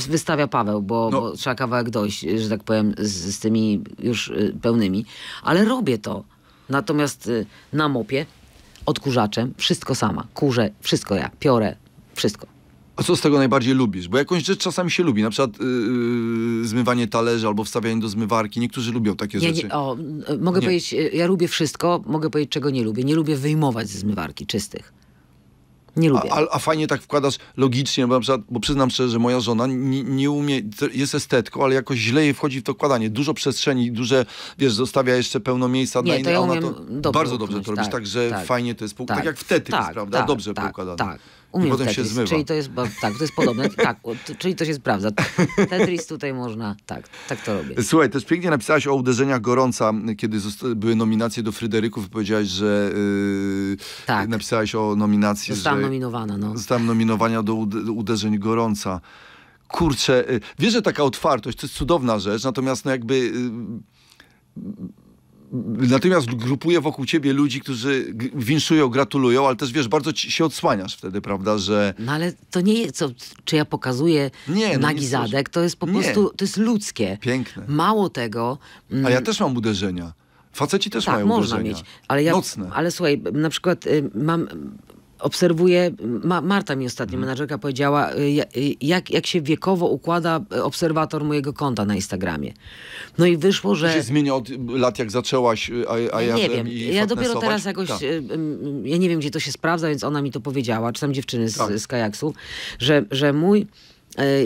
wystawia Paweł, bo, no. bo trzeba kawałek dojść, że tak powiem, z, z tymi już y, pełnymi. Ale robię to. Natomiast y, na mopie, odkurzaczem, wszystko sama. Kurzę, wszystko ja. Piorę, wszystko. A co z tego najbardziej lubisz? Bo jakąś rzecz czasami się lubi, na przykład yy, zmywanie talerzy albo wstawianie do zmywarki. Niektórzy lubią takie ja, rzeczy. Nie, o, mogę nie. powiedzieć, y, ja lubię wszystko, mogę powiedzieć, czego nie lubię. Nie lubię wyjmować ze zmywarki czystych. Nie lubię. A, a, a, fajnie tak wkładasz logicznie, bo, przykład, bo przyznam szczerze, że moja żona nie, nie umie, jest estetką, ale jakoś źle jej wchodzi w to wkładanie. Dużo przestrzeni, duże, wiesz, zostawia jeszcze pełno miejsca nie, dla innych. Ja ona bardzo dobrze to robisz, tak, także tak. fajnie to jest, tak, tak jak w tak, prawda? Tak, dobrze tak, poukładane. Tak. Umiem I potem tetris, się zmywa. Czyli to jest, tak, to jest podobne. tak, czyli to się sprawdza. Tetris tutaj można, tak, tak to robię. Słuchaj, też pięknie napisałaś o uderzeniach gorąca, kiedy były nominacje do Fryderyków powiedziałaś, że yy, tak. napisałaś o nominacji. Zostałam że, nominowana, no. Zostałam nominowana do uderzeń gorąca. Kurczę, y, wiesz, że taka otwartość to jest cudowna rzecz, natomiast no jakby... Yy, Natomiast grupuję wokół ciebie ludzi, którzy winszują, gratulują, ale też wiesz, bardzo się odsłaniasz wtedy, prawda, że... No ale to nie jest, co, czy ja pokazuję nie, no nagi nie zadek, to jest po prostu, to jest ludzkie. Piękne. Mało tego... Mm, A ja też mam uderzenia. Faceci też tak, mają można uderzenia. mieć. Ale ja, Ale słuchaj, na przykład y, mam obserwuję, Ma, Marta mi ostatnio, mhm. menadżerka, powiedziała, y, y, jak, jak się wiekowo układa y, obserwator mojego konta na Instagramie. No i wyszło, że... To się zmienia od lat, jak zaczęłaś a, a ja Nie wiem, ja dopiero teraz jakoś, tak. ja nie wiem, gdzie to się sprawdza, więc ona mi to powiedziała, czy tam dziewczyny z, tak. z kajaksu, że, że mój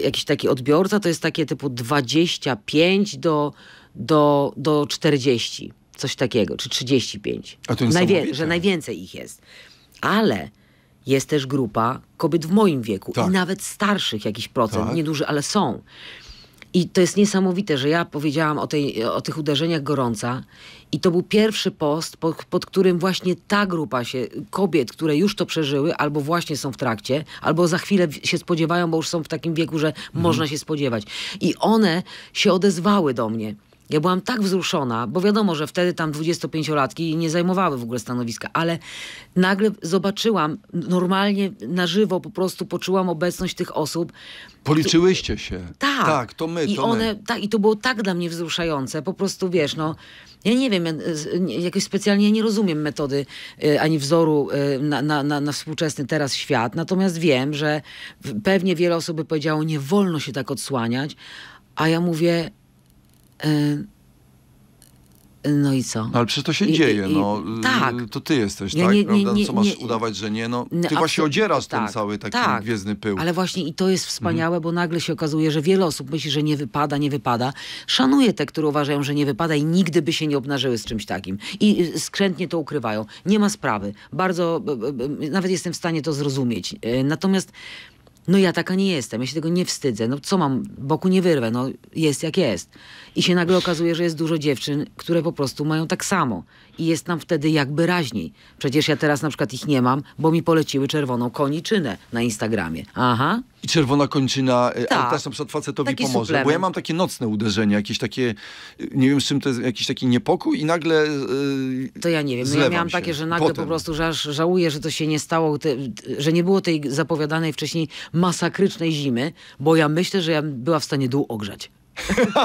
jakiś taki odbiorca to jest takie typu 25 do, do, do 40, coś takiego, czy 35. A to jest Najwie- że najwięcej ich jest. Ale jest też grupa kobiet w moim wieku tak. i nawet starszych jakiś procent, tak. nieduży, ale są. I to jest niesamowite, że ja powiedziałam o, tej, o tych uderzeniach gorąca i to był pierwszy post, pod, pod, którym właśnie ta grupa się, kobiet, które już to przeżyły, albo właśnie są w trakcie, albo za chwilę się spodziewają, bo już są w takim wieku, że mhm. można się spodziewać. I one się odezwały do mnie. Ja byłam tak wzruszona, bo wiadomo, że wtedy tam 25-latki nie zajmowały w ogóle stanowiska, ale nagle zobaczyłam normalnie na żywo, po prostu poczułam obecność tych osób. Policzyłyście się. Tak. Tak, to my, I to one, my. Tak, I to było tak dla mnie wzruszające, po prostu wiesz, no... Ja nie wiem, ja, jakoś specjalnie nie rozumiem metody e, ani wzoru e, na, na, na, na współczesny teraz świat, natomiast wiem, że pewnie wiele osób by powiedziało, nie wolno się tak odsłaniać, a ja mówię, Y, no i co? Ale przecież to się I, dzieje, i, no. Tak. Y, to ty jesteś, ja, tak? Nie, nie, nie, co masz udawać, że nie? No, no ty właśnie odzierasz tak, ten cały taki tak. gwiezdny pył. Ale właśnie i to jest mhm. wspaniałe, mhm. bo nagle się okazuje, że wiele osób myśli, że nie wypada, nie wypada. Szanuję te, które uważają, że nie wypada i nigdy by się nie obnażyły z czymś takim. I y, skrętnie to ukrywają. Nie ma sprawy. Bardzo, nawet jestem w stanie to zrozumieć. Natomiast no ja taka nie jestem, ja się tego nie wstydzę. No co mam, boku nie wyrwę, no jest jak jest. I się nagle okazuje, że jest dużo dziewczyn, które po prostu mają tak samo. I jest nam wtedy jakby raźniej. Przecież ja teraz na przykład ich nie mam, bo mi poleciły czerwoną koniczynę na Instagramie. Aha, i czerwona kończyna, e, tak. ale też na przykład facetowi taki pomoże. Suplement. Bo ja mam takie nocne uderzenia, jakieś takie, nie wiem z czym to jest, jakiś taki niepokój i nagle yy, To ja nie wiem, no ja miałam się. takie, że nagle Potem. po prostu, że aż żałuję, że to się nie stało, te, że nie było tej zapowiadanej wcześniej masakrycznej zimy, bo ja myślę, że ja była w stanie dół ogrzać.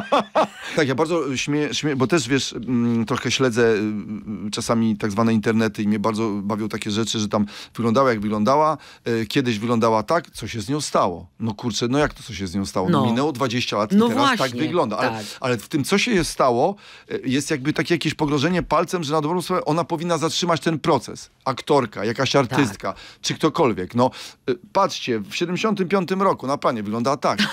tak, ja bardzo śmieję, śmie bo też wiesz, m, mm, trochę śledzę m, y, y, czasami tak zwane internety i mnie bardzo bawią takie rzeczy, że tam wyglądała jak wyglądała, e, kiedyś wyglądała tak, co się z nią stało. No kurczę, no jak to co się z nią stało? No. Minęło 20 lat no i teraz tak właśnie, tak wygląda. Ale, tak. ale, w tym co się stało jest jakby takie jakieś pogrożenie palcem, że na dobrą sprawę ona powinna zatrzymać ten proces. Aktorka, jakaś tak. artystka, tak. czy ktokolwiek. No patrzcie, w 75 roku na panie wyglądała tak.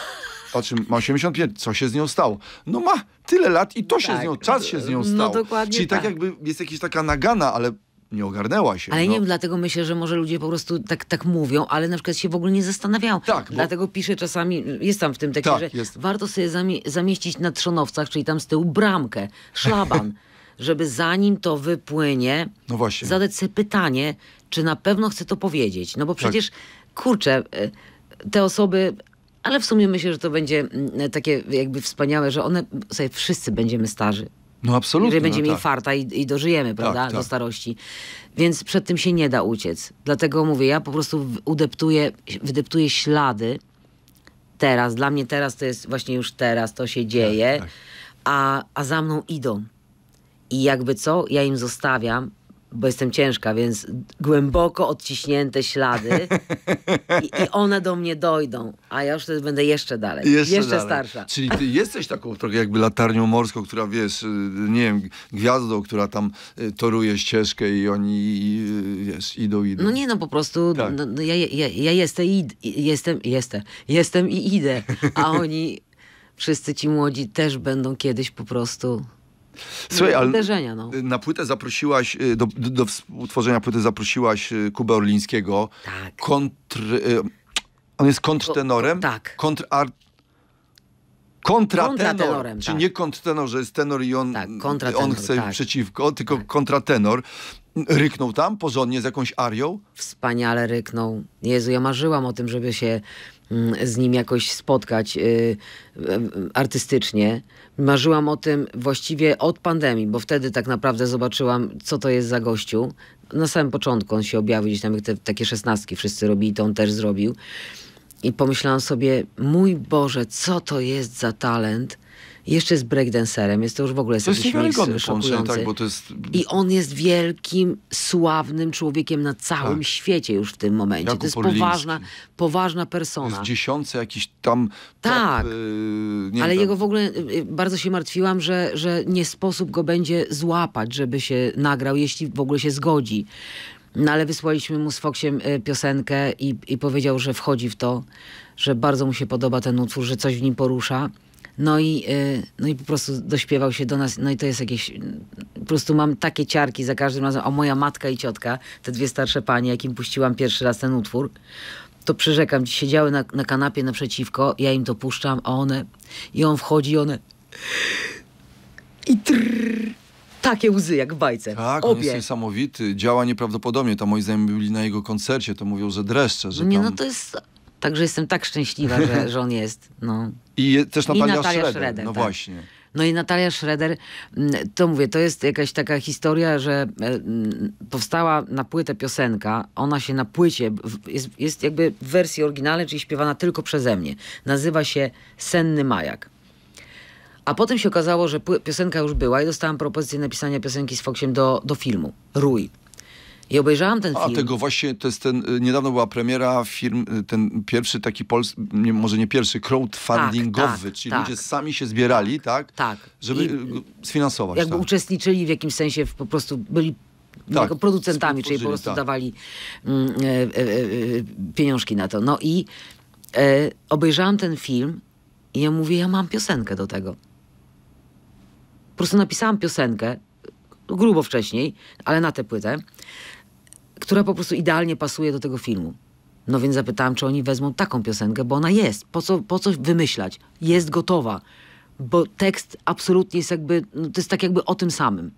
o czym ma 85, co się z nią stało? No ma tyle lat i to się z tak. nią, czas się z nią no stał. No dokładnie Czyli tak, tak jakby jest jakaś taka nagana, ale nie ogarnęła się. Ale no. nie wiem, dlatego myślę, że może ludzie po prostu tak, tak mówią, ale na przykład się w ogóle nie zastanawiają. Tak, bo... Dlatego piszę czasami, jest tam w tym tekście, tak, że jest. warto sobie zamieścić na trzonowcach, czyli tam z tyłu bramkę, szlaban, żeby zanim to wypłynie, no właśnie. zadać sobie pytanie, czy na pewno chce to powiedzieć. No bo tak. przecież, tak. kurczę, y, te osoby ale w sumie myślę, że to będzie mm, takie jakby wspaniałe, że one sobie wszyscy będziemy starzy. No absolutnie. Jeżeli będziemy no, tak. farta i, i, dożyjemy, tak, prawda, tak, tak. do starości. Więc przed tym się nie da uciec. Dlatego mówię, ja po prostu udeptuję, wydeptuję ślady teraz. Dla mnie teraz to jest właśnie już teraz, to się tak, dzieje. Tak. A, a za mną idą. I jakby co, ja im zostawiam bo jestem ciężka, więc głęboko odciśnięte ślady i, i one do mnie dojdą, a ja już wtedy będę jeszcze dalej, jeszcze, jeszcze dalej. starsza. Czyli ty jesteś taką trochę jakby latarnią morską, która wiesz, y, nie wiem, gwiazdą, która tam y, toruje ścieżkę i oni y, wiesz, idą, idą. No nie, no po prostu tak. no, no ja, ja, ja, jestem, id, jestem, jestem, jestem i idę, a oni wszyscy ci młodzi też będą kiedyś po prostu Słuchaj, mm, ale uderzenia, no. na płytę zaprosiłaś, do, y, do, do współtworzenia płyty zaprosiłaś y, Kubę Orlińskiego. Tak. Kontr, y, on jest kontrtenorem? Tak. Kontrart kontratenorem, kontratenorem czy tak. nie kontrtenor, że jest tenor i on, tak, on chce tak. przeciwko, tylko tak. kontratenor. Ryknął tam porządnie z jakąś arią? Wspaniale ryknął. Jezu, ja marzyłam o tym, żeby się Mm, z nim jakoś spotkać y, y, artystycznie. Marzyłam o tym właściwie od pandemii, bo wtedy tak naprawdę zobaczyłam, co to jest za gościu. Na samym początku on się objawił, gdzieś tam te, takie szesnastki wszyscy robili, to on też zrobił. I pomyślałam sobie, mój Boże, co to jest za talent, jeszcze z breakdancerem, jest to już w ogóle jest to jest połączenie, tak, bo to jest... I on jest wielkim, sławnym człowiekiem na całym tak. świecie już w tym momencie. Jakub to jest Orliński. poważna, poważna persona. Jest dziesiące jakiś tam... Tak, yy, ale jego w ogóle y, y, bardzo się martwiłam, że, że nie sposób go będzie złapać, żeby się nagrał, jeśli w ogóle się zgodzi. No ale wysłaliśmy mu z Foxiem y, piosenkę i, i powiedział, że wchodzi w to, że bardzo mu się podoba ten utwór, że coś w nim porusza. No i, y, no i po prostu dośpiewał się do nas. No i to jest jakieś... Po prostu mam takie ciarki za każdym razem. A moja matka i ciotka, te dwie starsze panie, jakim puściłam pierwszy raz ten utwór, to przyrzekam, siedziały na, na kanapie naprzeciwko, ja im to puszczam, a one... I on wchodzi i one... I trrr takie łzy jak w bajce. Tak, Obie. on jest niesamowity, działa nieprawdopodobnie. Tam moi znajomi byli na jego koncercie, to mówią, że dreszcze, że Nie, tam... no to jest Także jestem tak szczęśliwa, że, że on jest. No. I też Natalia, I Natalia Schroeder. No tak. właśnie. No i Natalia Schroeder, mm, to mówię, to jest jakaś taka historia, że e, mm, powstała na płytę piosenka, ona się na płycie, jest, jest jakby w wersji oryginalnej, czyli śpiewana tylko przeze mnie. Nazywa się Senny Majak. A potem się okazało, że piosenka już była i dostałam propozycję napisania piosenki z Foxiem do, do filmu Rui i obejrzałam ten film. A tego właśnie, to jest ten, y, niedawno była premiera y, film, y, ten pierwszy taki polski, może nie pierwszy, crowdfundingowy, tak, tak, czyli tak. ludzie sami się zbierali, tak? Tak. tak. Żeby I sfinansować. Jakby tak. uczestniczyli w jakimś sensie, w, po prostu byli no, tak, producentami, czyli po prostu tak. dawali mm, e e, e, e, pieniążki na to. No i e, obejrzałam ten film i ja mówię, ja mam piosenkę do tego. Po prostu napisałam piosenkę, grubo wcześniej, ale na tę płytę która po prostu idealnie pasuje do tego filmu. No więc zapytałam, czy oni wezmą taką piosenkę, bo ona jest. Po co, po co wymyślać? Jest gotowa. Bo tekst absolutnie jest jakby, no to jest tak jakby o tym samym.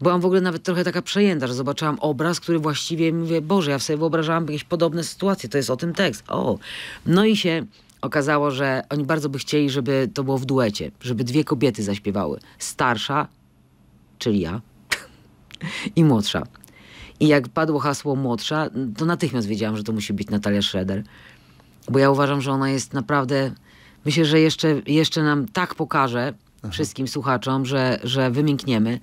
Byłam w ogóle nawet trochę taka przejęta, że zobaczyłam obraz, który właściwie mówię, Boże, ja sobie wyobrażałam jakieś podobne sytuacje, to jest o tym tekst. O. No i się okazało, że oni bardzo by chcieli, żeby to było w duecie, żeby dwie kobiety zaśpiewały. Starsza, czyli ja, i młodsza, i jak padło hasło młodsza, to natychmiast wiedziałam, że to musi być Natalia Schroeder. Bo ja uważam, że ona jest naprawdę. Myślę, że jeszcze, jeszcze nam tak pokaże Aha. wszystkim słuchaczom, że, że wymiękniemy.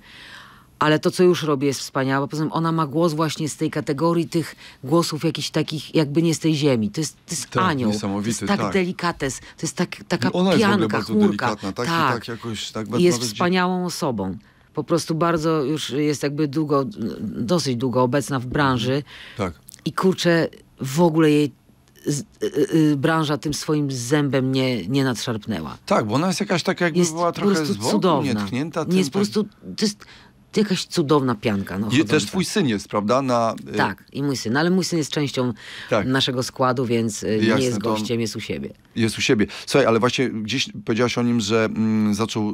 Ale to, co już robi jest wspaniałe. Poza tym ona ma głos właśnie z tej kategorii tych głosów jakichś takich, jakby nie z tej ziemi. To jest, to jest tak, anioł. To jest tak, tak. delikates. To jest tak, taka I ona pianka, jest chmurka. Delikatna, tak, tak. I tak jakoś, tak jest wspaniałą osobą po prostu bardzo już jest jakby długo, dosyć długo obecna w branży. Mhm. Tak. I kurczę, w ogóle jej z, y, y, y, branża tym swoim zębem nie, nie nadszarpnęła. Tak, bo ona jest jakaś taka jakby jest była trochę z boku, cudowna. nietknięta. Tym, nie jest po tak- prostu, to jest jakaś cudowna pianka. No, I też twój syn jest, prawda? Na... Y, tak, i mój syn, no, ale mój syn jest częścią tak. naszego składu, więc y, Jasne, nie jest gościem, jest u siebie. Jest u siebie. Słuchaj, ale właśnie gdzieś powiedziałaś o nim, że mm, zaczął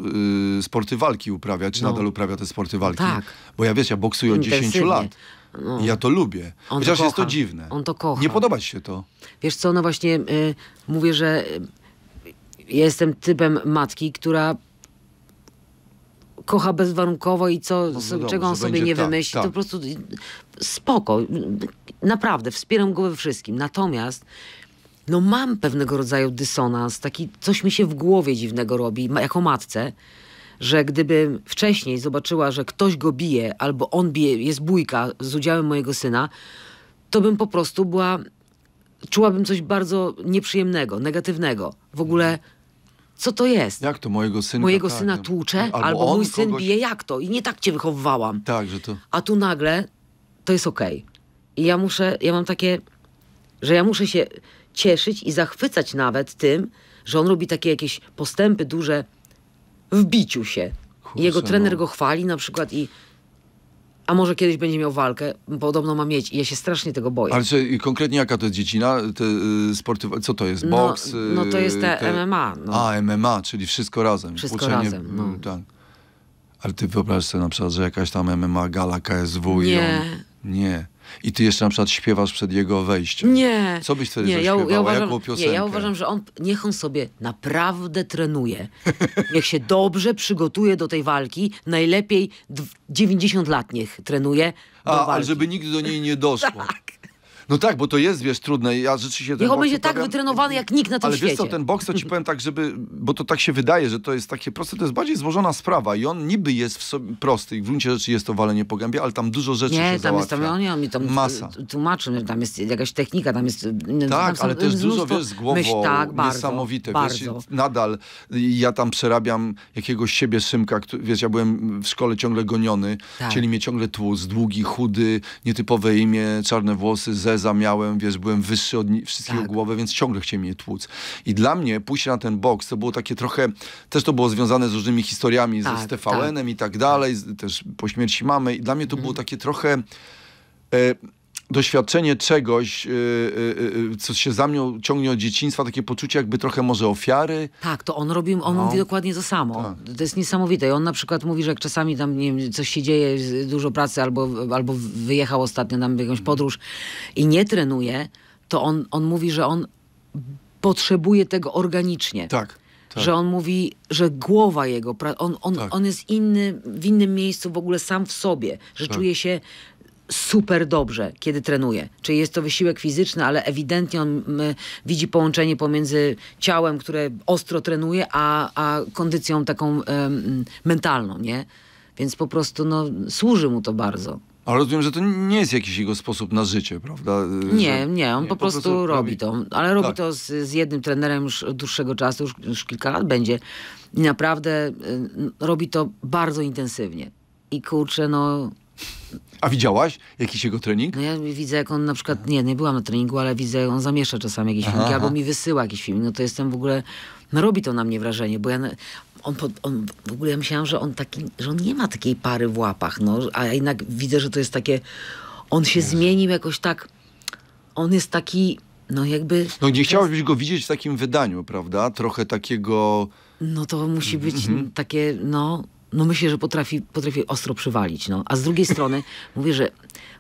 y, sporty walki uprawiać, czy no. nadal uprawia te sporty walki? Tak. Bo ja wiesz, ja boksuję od 10 lat. No. Ja to lubię. On Chociaż to jest to dziwne. On to kocha. Nie podoba ci się to. Wiesz co, no właśnie y, mówię, że y, jestem typem matki, która kocha bezwarunkowo i co, no, no, czego on sobie nie tak, wymyśli. To tak. po prostu y, spoko. Y, naprawdę, wspieram go we wszystkim. Natomiast no mam pewnego rodzaju dysonans, taki coś mi się w głowie dziwnego robi, jako matce, że gdybym wcześniej zobaczyła, że ktoś go bije, albo on bije, jest bójka z udziałem mojego syna, to bym po prostu była, czułabym coś bardzo nieprzyjemnego, negatywnego. W ogóle mhm. Co to jest? Jak to mojego Mojego tak, syna no. tłuczę, albo, albo mój syn bije, jak to? I nie tak cię wychowywałam. Tak, że to... A tu nagle to jest okej. Okay. I ja muszę, ja mam takie, że ja muszę się cieszyć i zachwycać nawet tym, że on robi takie jakieś postępy duże w biciu się. Kurczę, Jego trener no. go chwali na przykład i a może kiedyś będzie miał walkę, podobno ma mieć i ja się strasznie tego boję. Ale czy, konkretnie jaka to jest dziedzina? Te, y, sporty, co to jest? No, Boks? No, no to jest te, te... MMA. No. A, MMA, czyli wszystko razem. Wszystko Uczenie, razem, no. Mm, tak. Ale ty wyobraź sobie na przykład, że jakaś tam MMA gala KSW nie. i on... Nie i ty jeszcze na przykład śpiewasz przed jego wejściem. Nie. Co byś wtedy nie, ja, ja, uważam, Nie, ja uważam, że on, niech on sobie naprawdę trenuje. niech się dobrze przygotuje do tej walki. Najlepiej 90 lat niech trenuje. A, ale żeby nigdy do niej nie doszło. tak. No tak, bo to jest, wiesz, trudne. Ja rzeczywiście... Niech on będzie tak powiem, wytrenowany jak nikt na tym ale świecie. Ale wiesz co, ten boks, to ci powiem tak, żeby... Bo to tak się wydaje, że to jest takie proste. To jest bardziej złożona sprawa i on niby jest w sobie prosty i w gruncie rzeczy jest to walenie po gębie, ale tam dużo rzeczy nie, się tam załatwia. Jest, tam, nie, on mi tam Masa. tłumaczy, tam jest jakaś technika, tam jest... No, tak, tam są, ale też dużo, wiesz, z głową myśl, tak, bardzo, niesamowite. Bardzo. Wiesz, nadal ja tam przerabiam jakiegoś siebie Szymka, który, wiesz, ja byłem w szkole ciągle goniony, tak. chcieli mnie ciągle tłuc, długi, chudy, nietypowe imię, czarne włosy, zez leza miałem, wiesz, byłem wyższy od wszystkich tak. głowy, więc ciągle chcieli mnie tłuc. I dla mnie pójście na ten boks to było takie trochę, też to było związane z różnymi historiami, tak, ze TVN-em tak. i tak dalej, tak. z, też po śmierci mamy i dla mnie to mhm. było takie trochę... E, doświadczenie czegoś, y, y, y, co się za mną ciągnie od dzieciństwa, takie poczucie jakby trochę może ofiary. Tak, to on robił, on no. mówi dokładnie to samo. Tak. To jest niesamowite. I on na przykład mówi, że jak czasami tam nie wiem, coś się dzieje, dużo pracy albo, albo wyjechał ostatnio na w jakąś mhm. podróż i nie trenuje, to on, on mówi, że on potrzebuje tego organicznie. Tak. Tak. Że on mówi, że głowa jego, on, on, tak. on jest inny, w innym miejscu w ogóle sam w sobie, że tak. czuje się super dobrze, kiedy trenuje. Czyli jest to wysiłek fizyczny, ale ewidentnie on widzi połączenie pomiędzy ciałem, które ostro trenuje, a, a kondycją taką mentalną, nie? Więc po prostu no, służy mu to bardzo. Ale rozumiem, że to nie jest jakiś jego sposób na życie, prawda? Nie, nie, on nie, po, prostu, prostu robi, robi to. Ale robi tak. to z, z, jednym trenerem już od dłuższego czasu, już, już kilka lat będzie. I naprawdę y, robi to bardzo intensywnie. I kurczę, no a widziałaś jakiś jego trening? No ja widzę, jak on na przykład, nie, nie byłam na treningu, ale widzę, on zamiesza czasami jakieś aha, filmiki, aha. albo mi wysyła jakieś filmy. No to jestem w ogóle, no robi to na mnie wrażenie, bo ja, on, pod, on w ogóle ja myślałam, że on taki, że on nie ma takiej pary w łapach, no, a jednak widzę, że to jest takie, on się Jezu. zmienił jakoś tak, on jest taki, no jakby... No nie chciałabyś go widzieć w takim wydaniu, prawda? Trochę takiego... No to musi być mm -hmm. takie, no no myślę, że potrafi, potrafi ostro przywalić, no. A z drugiej strony mówię, że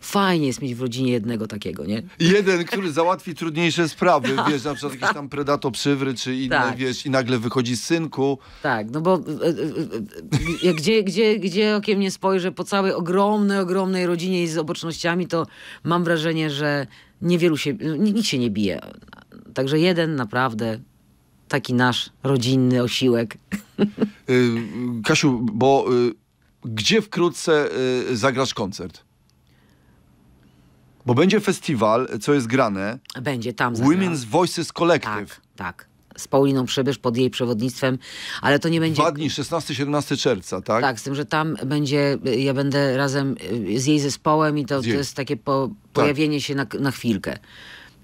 fajnie jest mieć w rodzinie jednego takiego, nie? Jeden, który załatwi trudniejsze sprawy, no, wiesz, na przykład tak. jakiś tam predato przywry, czy inne, tak. wiesz, i nagle wychodzi z synku. Tak, no bo e, e, e, e, gdzie, gdzie, gdzie okiem nie spojrzę, po całej ogromnej, ogromnej rodzinie i z obocznościami, to mam wrażenie, że niewielu się, nikt się nie bije. Także jeden naprawdę taki nasz rodzinny osiłek. Y, Kasiu, bo y, gdzie wkrótce y, zagrasz koncert? Bo będzie festiwal, co jest grane. Będzie tam. Women's Voices Collective. Tak, tak z Pauliną Przybysz pod jej przewodnictwem, ale to nie będzie... Dwa dni, 16-17 czerwca, tak? Tak, z tym, że tam będzie, ja będę razem z jej zespołem i to, to jest takie po, tak. pojawienie tak. się na, na chwilkę.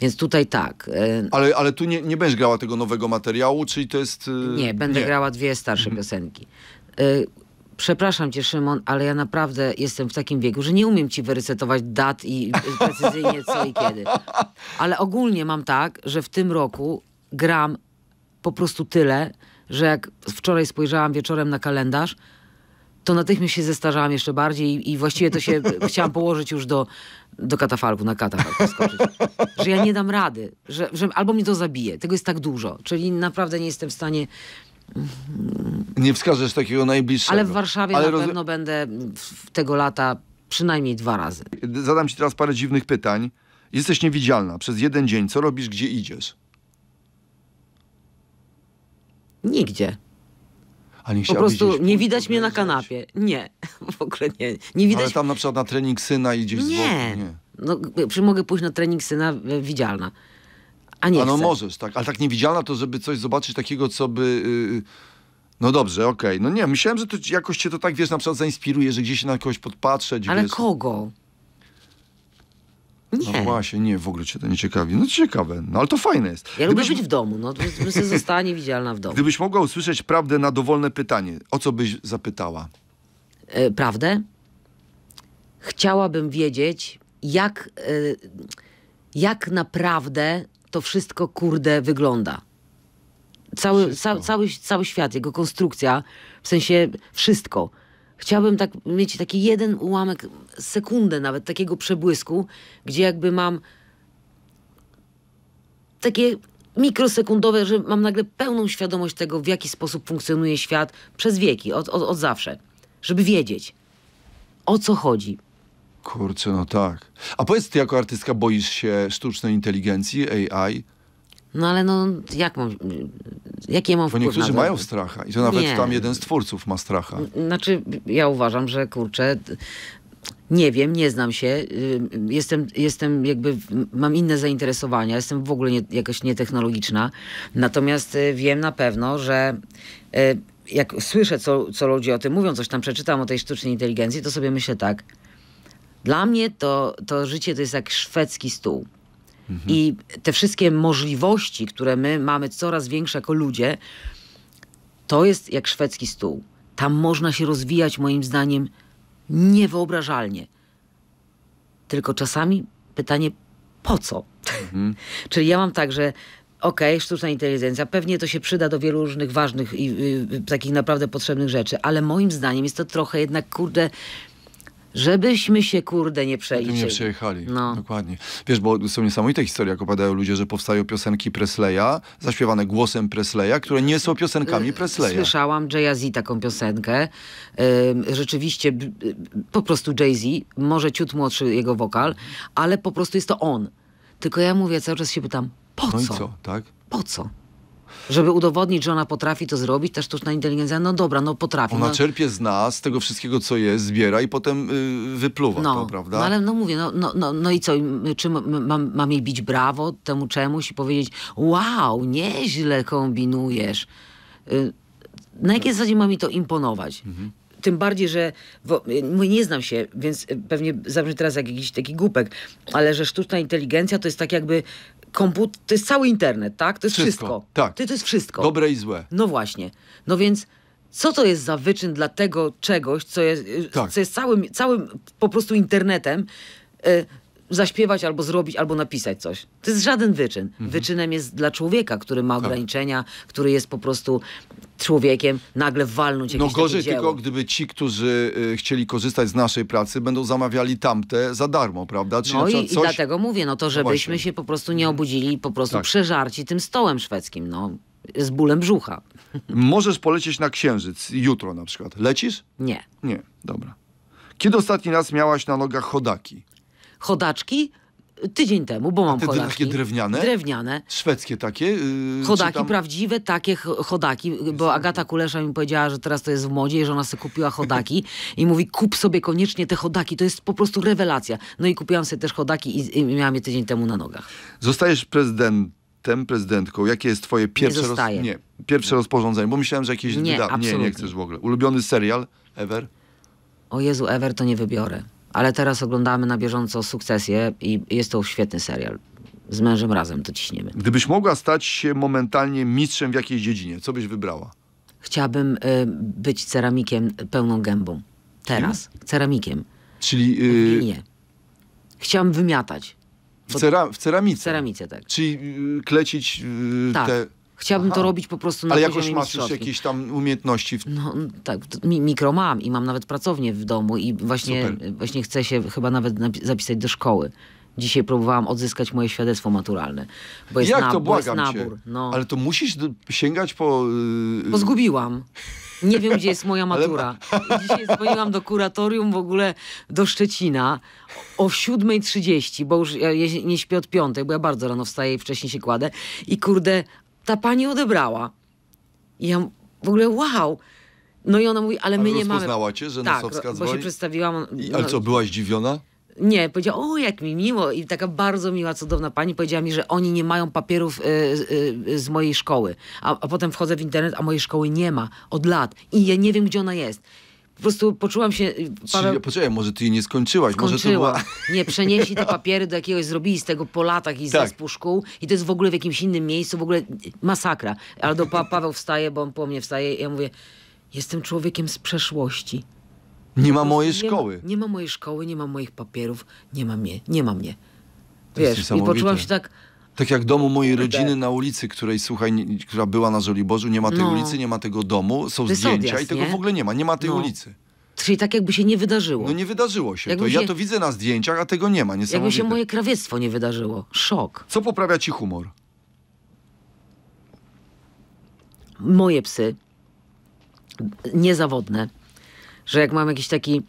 Więc tutaj tak. E, ale, ale tu nie, nie będziesz grała tego nowego materiału, czyli to jest... E, nie, będę nie. grała dwie starsze mhm. piosenki. E, przepraszam cię, Szymon, ale ja naprawdę jestem w takim wieku, że nie umiem ci wyresetować dat i precyzyjnie co i kiedy. Ale ogólnie mam tak, że w tym roku gram po prostu tyle, że jak wczoraj spojrzałam wieczorem na kalendarz, to natychmiast się zestarzałam jeszcze bardziej i, właściwie to się chciałam położyć już do, do katafalku, na katafalku skoczyć. Że ja nie dam rady, że, że albo mnie to zabije. Tego jest tak dużo. Czyli naprawdę nie jestem w stanie nie wskażesz takiego najbliższego. Ale w Warszawie Ale na roz... pewno będę tego lata przynajmniej dwa razy. Zadam ci teraz parę dziwnych pytań. Jesteś niewidzialna przez jeden dzień. Co robisz, gdzie idziesz? Nigdzie. Ale po prostu nie widać mnie na kanapie. Nie, w ogóle nie. nie widać... Ale tam na przykład na trening syna i gdzieś nie. z Nie, no, przy mogę pójść na trening syna widzialna. A nie A no chcę. możesz, tak. Ale tak niewidzialna to, żeby coś zobaczyć takiego, co by... Y, y, no dobrze, okej. Okay. No nie, myślałem, że to jakoś cię to tak, wiesz, na przykład zainspiruje, że gdzieś na kogoś podpatrzeć. Ale wiesz. kogo? No nie. No właśnie, nie, w ogóle cię to nie ciekawi. No ciekawe, no ale to fajne jest. Ja Gdybyś... lubię być w domu, no bym została niewidzialna w domu. Gdybyś mogła usłyszeć prawdę na dowolne pytanie, o co byś zapytała? E, prawdę? Chciałabym wiedzieć, jak, e, jak naprawdę to wszystko, kurde, wygląda. Cały, ca, cały, cały świat, jego konstrukcja, w sensie wszystko Chciałbym tak mieć taki jeden ułamek, sekundę nawet takiego przebłysku, gdzie jakby mam takie mikrosekundowe, że mam nagle pełną świadomość tego, w jaki sposób funkcjonuje świat przez wieki, od, od, od zawsze. Żeby wiedzieć, o co chodzi. Kurczę, no tak. A powiedz, ty jako artystka boisz się sztucznej inteligencji, AI? No ale no, jak mam, jakie mam mam Bo niektórzy mają stracha i to nawet nie. tam jeden z twórców ma stracha. Znaczy, ja uważam, że kurczę, nie wiem, nie znam się. Y, jestem, jestem jakby, mam inne zainteresowania, jestem w ogóle nie, jakaś nietechnologiczna. Natomiast y, wiem na pewno, że y, jak słyszę, co, co ludzie o tym mówią, coś tam przeczytam o tej sztucznej inteligencji, to sobie myślę tak. Dla mnie to, to życie to jest jak szwedzki stół. Mhm. I te wszystkie możliwości, które my mamy coraz większe jako ludzie, to jest jak szwedzki stół. Tam można się rozwijać, moim zdaniem, niewyobrażalnie. Tylko czasami pytanie, po co? Mhm. Czyli ja mam tak, że okej, okay, sztuczna inteligencja, pewnie to się przyda do wielu różnych ważnych i y, takich naprawdę potrzebnych rzeczy, ale moim zdaniem jest to trochę jednak, kurde, żebyśmy się kurde nie przejechali. Nie przejechali, no. dokładnie. Wiesz, bo są niesamowite historie, jak opadają ludzie, że powstają piosenki Presleya, zaśpiewane głosem Presleya, które nie są piosenkami y, Presleya. Słyszałam Jay-Z taką piosenkę. Rzeczywiście y, po prostu Jay-Z, może ciut młodszy jego wokal, ale po prostu jest to on. Tylko ja mówię, cały czas się pytam, po no co? co? tak? Po co? Żeby udowodnić, że ona potrafi to zrobić, ta sztuczna inteligencja, no dobra, no potrafi. Ona no. czerpie z nas, z tego wszystkiego, co jest, zbiera i potem yy, wypluwa no, to, prawda? No ale no mówię, no, no, no, no i co, czy mam, mam jej bić brawo temu czemuś i powiedzieć, wow, nieźle kombinujesz. Yy, na jakiej zasadzie ma mi to imponować? Mhm tym bardziej, że y, nie znam się, więc y, pewnie zabrzmi teraz jak jakiś taki głupek, ale że sztuczna inteligencja to jest tak jakby komputer, to jest cały internet, tak? To jest wszystko. wszystko. Tak. To, to jest wszystko. Dobre i złe. No właśnie. No więc co to jest za wyczyn dla tego czegoś, co jest, tak. co jest całym, całym po prostu internetem, e, zaśpiewać, albo zrobić, albo napisać coś. To jest żaden wyczyn. Mhm. Wyczynem jest dla człowieka, który ma tak. ograniczenia, który jest po prostu człowiekiem, nagle walnąć no jakieś No gorzej tylko, gdyby ci, którzy y, chcieli korzystać z naszej pracy, będą zamawiali tamte za darmo, prawda? Czyli no i, coś... i, dlatego mówię, no to no żebyśmy no się po prostu nie obudzili, po prostu tak. przeżarci tym stołem szwedzkim, no. Z bólem brzucha. Możesz polecieć na Księżyc jutro na przykład. Lecisz? Nie. Nie, dobra. Kiedy ostatni raz miałaś na nogach chodaki? chodaczki tydzień temu, bo mam te chodaczki. takie drewniane? Drewniane. Szwedzkie takie? Yy, chodaki tam... prawdziwe, takie chodaki, bo Agata Kulesza mi powiedziała, że teraz to jest w modzie i że ona sobie kupiła chodaki i mówi kup sobie koniecznie te chodaki, to jest po prostu rewelacja. No i kupiłam sobie też chodaki i, i miałam je tydzień temu na nogach. Zostajesz prezydentem, prezydentką. Jakie jest twoje pierwsze, nie roz... nie, pierwsze rozporządzenie? Bo myślałem, że jakieś... Nie, wyda... nie, nie chcesz w ogóle. Ulubiony serial ever? O Jezu, ever to nie wybiorę ale teraz oglądamy na bieżąco sukcesję i jest to świetny serial. Z mężem razem to ciśniemy. Gdybyś mogła stać się momentalnie mistrzem w jakiejś dziedzinie, co byś wybrała? Chciałabym y, być ceramikiem pełną gębą. Teraz. Kim? Ceramikiem. Czyli... Y... Nie. Chciałam wymiatać. W, cera w ceramice? W ceramice, tak. Czyli y, klecić y, tak. te... Chciałabym Aha. to robić po prostu na Ale jakoś masz już jakieś tam umiejętności. W... No tak, mikro mam i mam nawet pracownię w domu i właśnie, właśnie chcę się chyba nawet zapisać do szkoły. Dzisiaj próbowałam odzyskać moje świadectwo maturalne. Bo jest Jak to błagam jest nabór. Cię. No. Ale to musisz sięgać po. Yy... Bo zgubiłam. Nie wiem, gdzie jest moja matura. Ale... Dzisiaj dzwoniłam do kuratorium w ogóle do Szczecina o 7.30, bo już ja nie śpię od piątej, bo ja bardzo rano wstaję i wcześniej się kładę. I kurde, ta pani odebrała. I ja w ogóle wow. No i ona mówi, ale, ale my nie mamy... Poznała cię, że tak, Nosowska dzwoni? bo się przedstawiłam. No. I, ale co, byłaś zdziwiona? Nie, powiedziała, o jak mi miło i taka bardzo miła, cudowna pani powiedziała mi, że oni nie mają papierów y, y, y z mojej szkoły. A, a potem wchodzę w internet, a mojej szkoły nie ma od lat i ja nie wiem, gdzie ona jest po prostu poczułam się... Y, Parę... Czyli, poczekaj, może ty jej nie skończyłaś. Skończyła. Może to była... Nie, przenieśli te papiery do jakiegoś, zrobili z tego po latach i tak. zespół szkół i to jest w ogóle w jakimś innym miejscu, w ogóle masakra. Ale do pa Paweł wstaje, bo on po mnie wstaje i ja mówię, jestem człowiekiem z przeszłości. Nie ma mojej szkoły. Nie, nie ma mojej szkoły, nie ma moich papierów, nie ma mnie, nie ma mnie. To Wiesz, i poczułam się tak tak jak domu mojej tak. rodziny na ulicy, której, słuchaj, która była na Żoliborzu, nie ma tej no. ulicy, nie ma tego domu, są Ty zdjęcia i tego nie? w ogóle nie ma, nie ma tej no. ulicy. Czyli tak jakby się nie wydarzyło. No nie wydarzyło się. Jakby to, się... Ja to widzę na zdjęciach, a tego nie ma. Jakby się moje krawiectwo nie wydarzyło. Szok. Co poprawia ci humor? Moje psy. Niezawodne że jak mam jakiś taki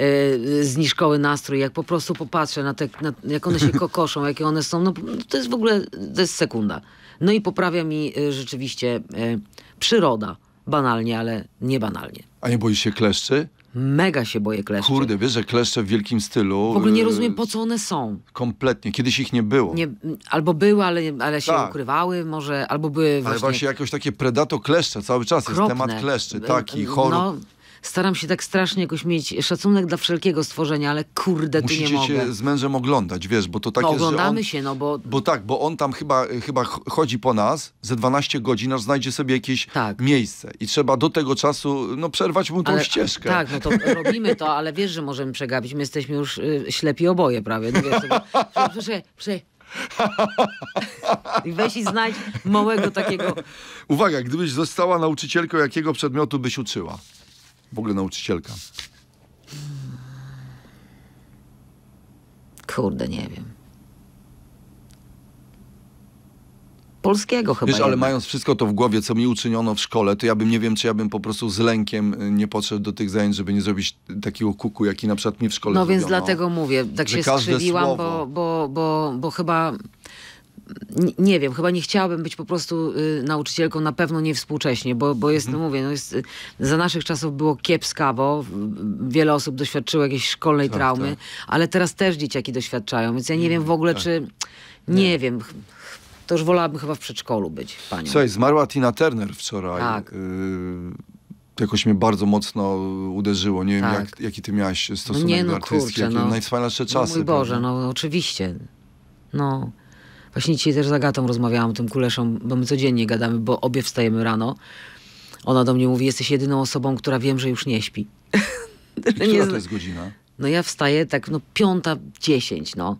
y, zniżkowy nastrój, jak po prostu popatrzę na te, na, jak one się kokoszą, jakie one są, no to jest w ogóle, to jest sekunda. No i poprawia mi e, rzeczywiście e, przyroda. Banalnie, ale nie banalnie. A nie boisz się kleszczy? Mega się boję kleszczy. Kurde, wiesz, że kleszcze w wielkim stylu. W ogóle nie rozumiem, po co one są. Kompletnie. Kiedyś ich nie było. Nie, albo były, ale, ale się tak. ukrywały może, albo były właśnie... Ale właśnie jakoś takie predato kleszcze cały czas Kropne. jest temat kleszczy. Taki, chorób. No, staram się tak strasznie jakoś mieć szacunek dla wszelkiego stworzenia, ale kurde, ty Musicie nie mogę. Musimy się z mężem oglądać, wiesz, bo to tak jest, oglądamy on, się, no bo... Bo tak, bo on tam chyba, chyba chodzi po nas ze 12 godzin, aż znajdzie sobie jakieś tak. miejsce i trzeba do tego czasu, no, przerwać mu tą ale, ścieżkę. Tak, no to robimy to, ale wiesz, że możemy przegapić. My jesteśmy już y, ślepi oboje prawie. No, wiesz, proszę, i weź i znajdź małego takiego. Uwaga, gdybyś została nauczycielką, jakiego przedmiotu byś uczyła? W ogóle nauczycielka. Kurde, nie wiem. polskiego chyba. Wiesz, ale mając wszystko to w głowie, co mi uczyniono w szkole, to ja bym nie wiem, czy ja bym po prostu z lękiem y, nie podszedł do tych zajęć, żeby nie zrobić takiego kuku, jaki na przykład mi w szkole No zrobiono. więc dlatego mówię, tak Że się skrzywiłam, bo, bo, bo, bo chyba nie wiem, chyba nie chciałabym być po prostu y, nauczycielką na pewno nie współcześnie, bo, bo jest, mhm. no mówię, no jest, y, za naszych czasów było kiepskawo, wiele osób doświadczyło jakiejś szkolnej tak, traumy, tak. ale teraz też dzieciaki doświadczają, więc ja nie wiem w mhm. ogóle, tak. czy, nie, nie. wiem, to już wolałabym chyba w przedszkolu być panią. Słuchaj, zmarła Tina Turner wczoraj. Tak. Y jakoś mnie bardzo mocno uderzyło. Nie tak. wiem, jak, jaki ty miałeś no stosunek no nie, no, do artystki, kurczę, jakie no, najwspanialsze no czasy. No mój Boże, prawda? no oczywiście. No. Właśnie dzisiaj też z Agatą rozmawiałam tym kuleszą, bo my codziennie gadamy, bo obie wstajemy rano. Ona do mnie mówi, jesteś jedyną osobą, która wiem, że już nie śpi. Która nie... to jest godzina? No ja wstaję tak, no piąta dziesięć, no.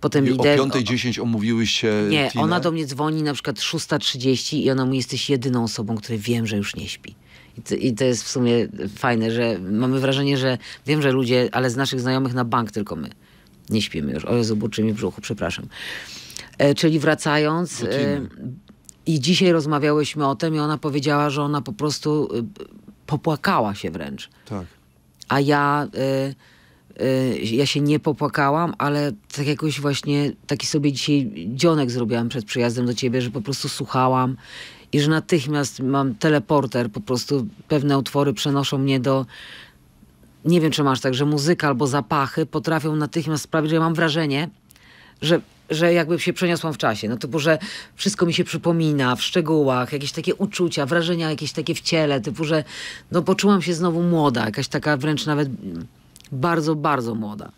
Potem I lider... o 5.10 omówiłyście Nie, ona do mnie dzwoni na przykład trzydzieści i ona mówi, jesteś jedyną osobą, której wiem, że już nie śpi. I to, I to, jest w sumie fajne, że mamy wrażenie, że wiem, że ludzie, ale z naszych znajomych na bank tylko my nie śpimy już. O Jezu, burczy mi w brzuchu, przepraszam. E, czyli wracając, e, i dzisiaj rozmawiałyśmy o tym i ona powiedziała, że ona po prostu y, popłakała się wręcz. Tak. A ja y, y, ja się nie popłakałam, ale tak jakoś właśnie taki sobie dzisiaj dzionek zrobiłam przed przyjazdem do ciebie, że po prostu słuchałam i że natychmiast mam teleporter, po prostu pewne utwory przenoszą mnie do nie wiem, czy masz tak, że muzyka albo zapachy potrafią natychmiast sprawić, że ja mam wrażenie, że że jakby się przeniosłam w czasie. No typu, że wszystko mi się przypomina w szczegółach, jakieś takie uczucia, wrażenia jakieś takie w ciele, typu, że no poczułam się znowu młoda, jakaś taka wręcz nawet bardzo, bardzo młoda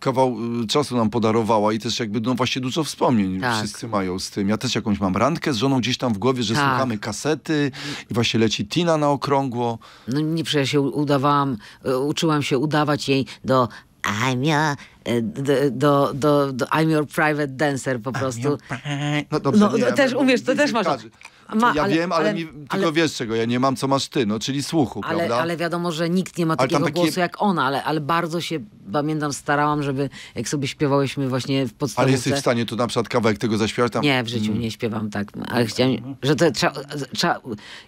kawał y, czasu nam podarowała i też jakby, no właśnie dużo wspomnień tak. wszyscy mają z tym. Ja też jakąś mam randkę z żoną gdzieś tam w głowie, że tak. słuchamy kasety i właśnie leci Tina na okrągło. No nie, przecież ja się udawałam, y, uczyłam się udawać jej do I'm your E, do, do, do I'm your private dancer po prostu. No, dobrze, no nie, też umiesz, to też masz. Ma, ja ale, wiem, ale, ale mi, tylko wiesz czego, ja nie mam, co masz ty, no, czyli słuchu, ale, prawda? Ale wiadomo, że nikt nie ma takiego taki... głosu jak ona, ale, ale bardzo się, pamiętam, starałam, żeby, jak sobie śpiewałyśmy właśnie w podstawie. Ale jesteś w stanie tu na przykład kawałek tego zaśpiewać? Tam... Nie, w życiu mm. nie śpiewam tak, ale chciałam, że to trzeba,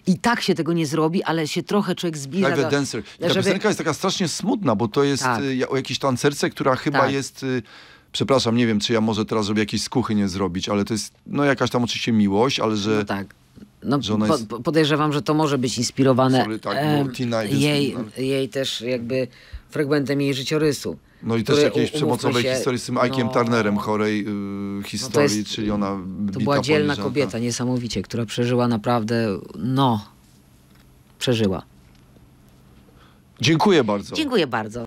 I tak się tego nie zrobi, ale się trochę człowiek zbiera. Private do... Dancer. Ta żeby... piosenka jest taka strasznie smutna, bo to jest tak. Y, o jakiejś tancerce, która chyba tak. jest... Y, przepraszam, nie wiem, czy ja może teraz, żeby jakieś skuchy nie zrobić, ale to jest, no jakaś tam oczywiście miłość, ale że... No tak no, jest... podejrzewam, że to może być inspirowane Sorry, tak, e, jej, jej też jakby fragmentem jej życiorysu. No i też jakiejś przemocowej się, historii z tym Aikiem no, Turnerem, no. chorej y, no historii, no jest, czyli ona To była dzielna kobieta, tak. niesamowicie, która przeżyła naprawdę, no, przeżyła. Dziękuję bardzo. Dziękuję bardzo.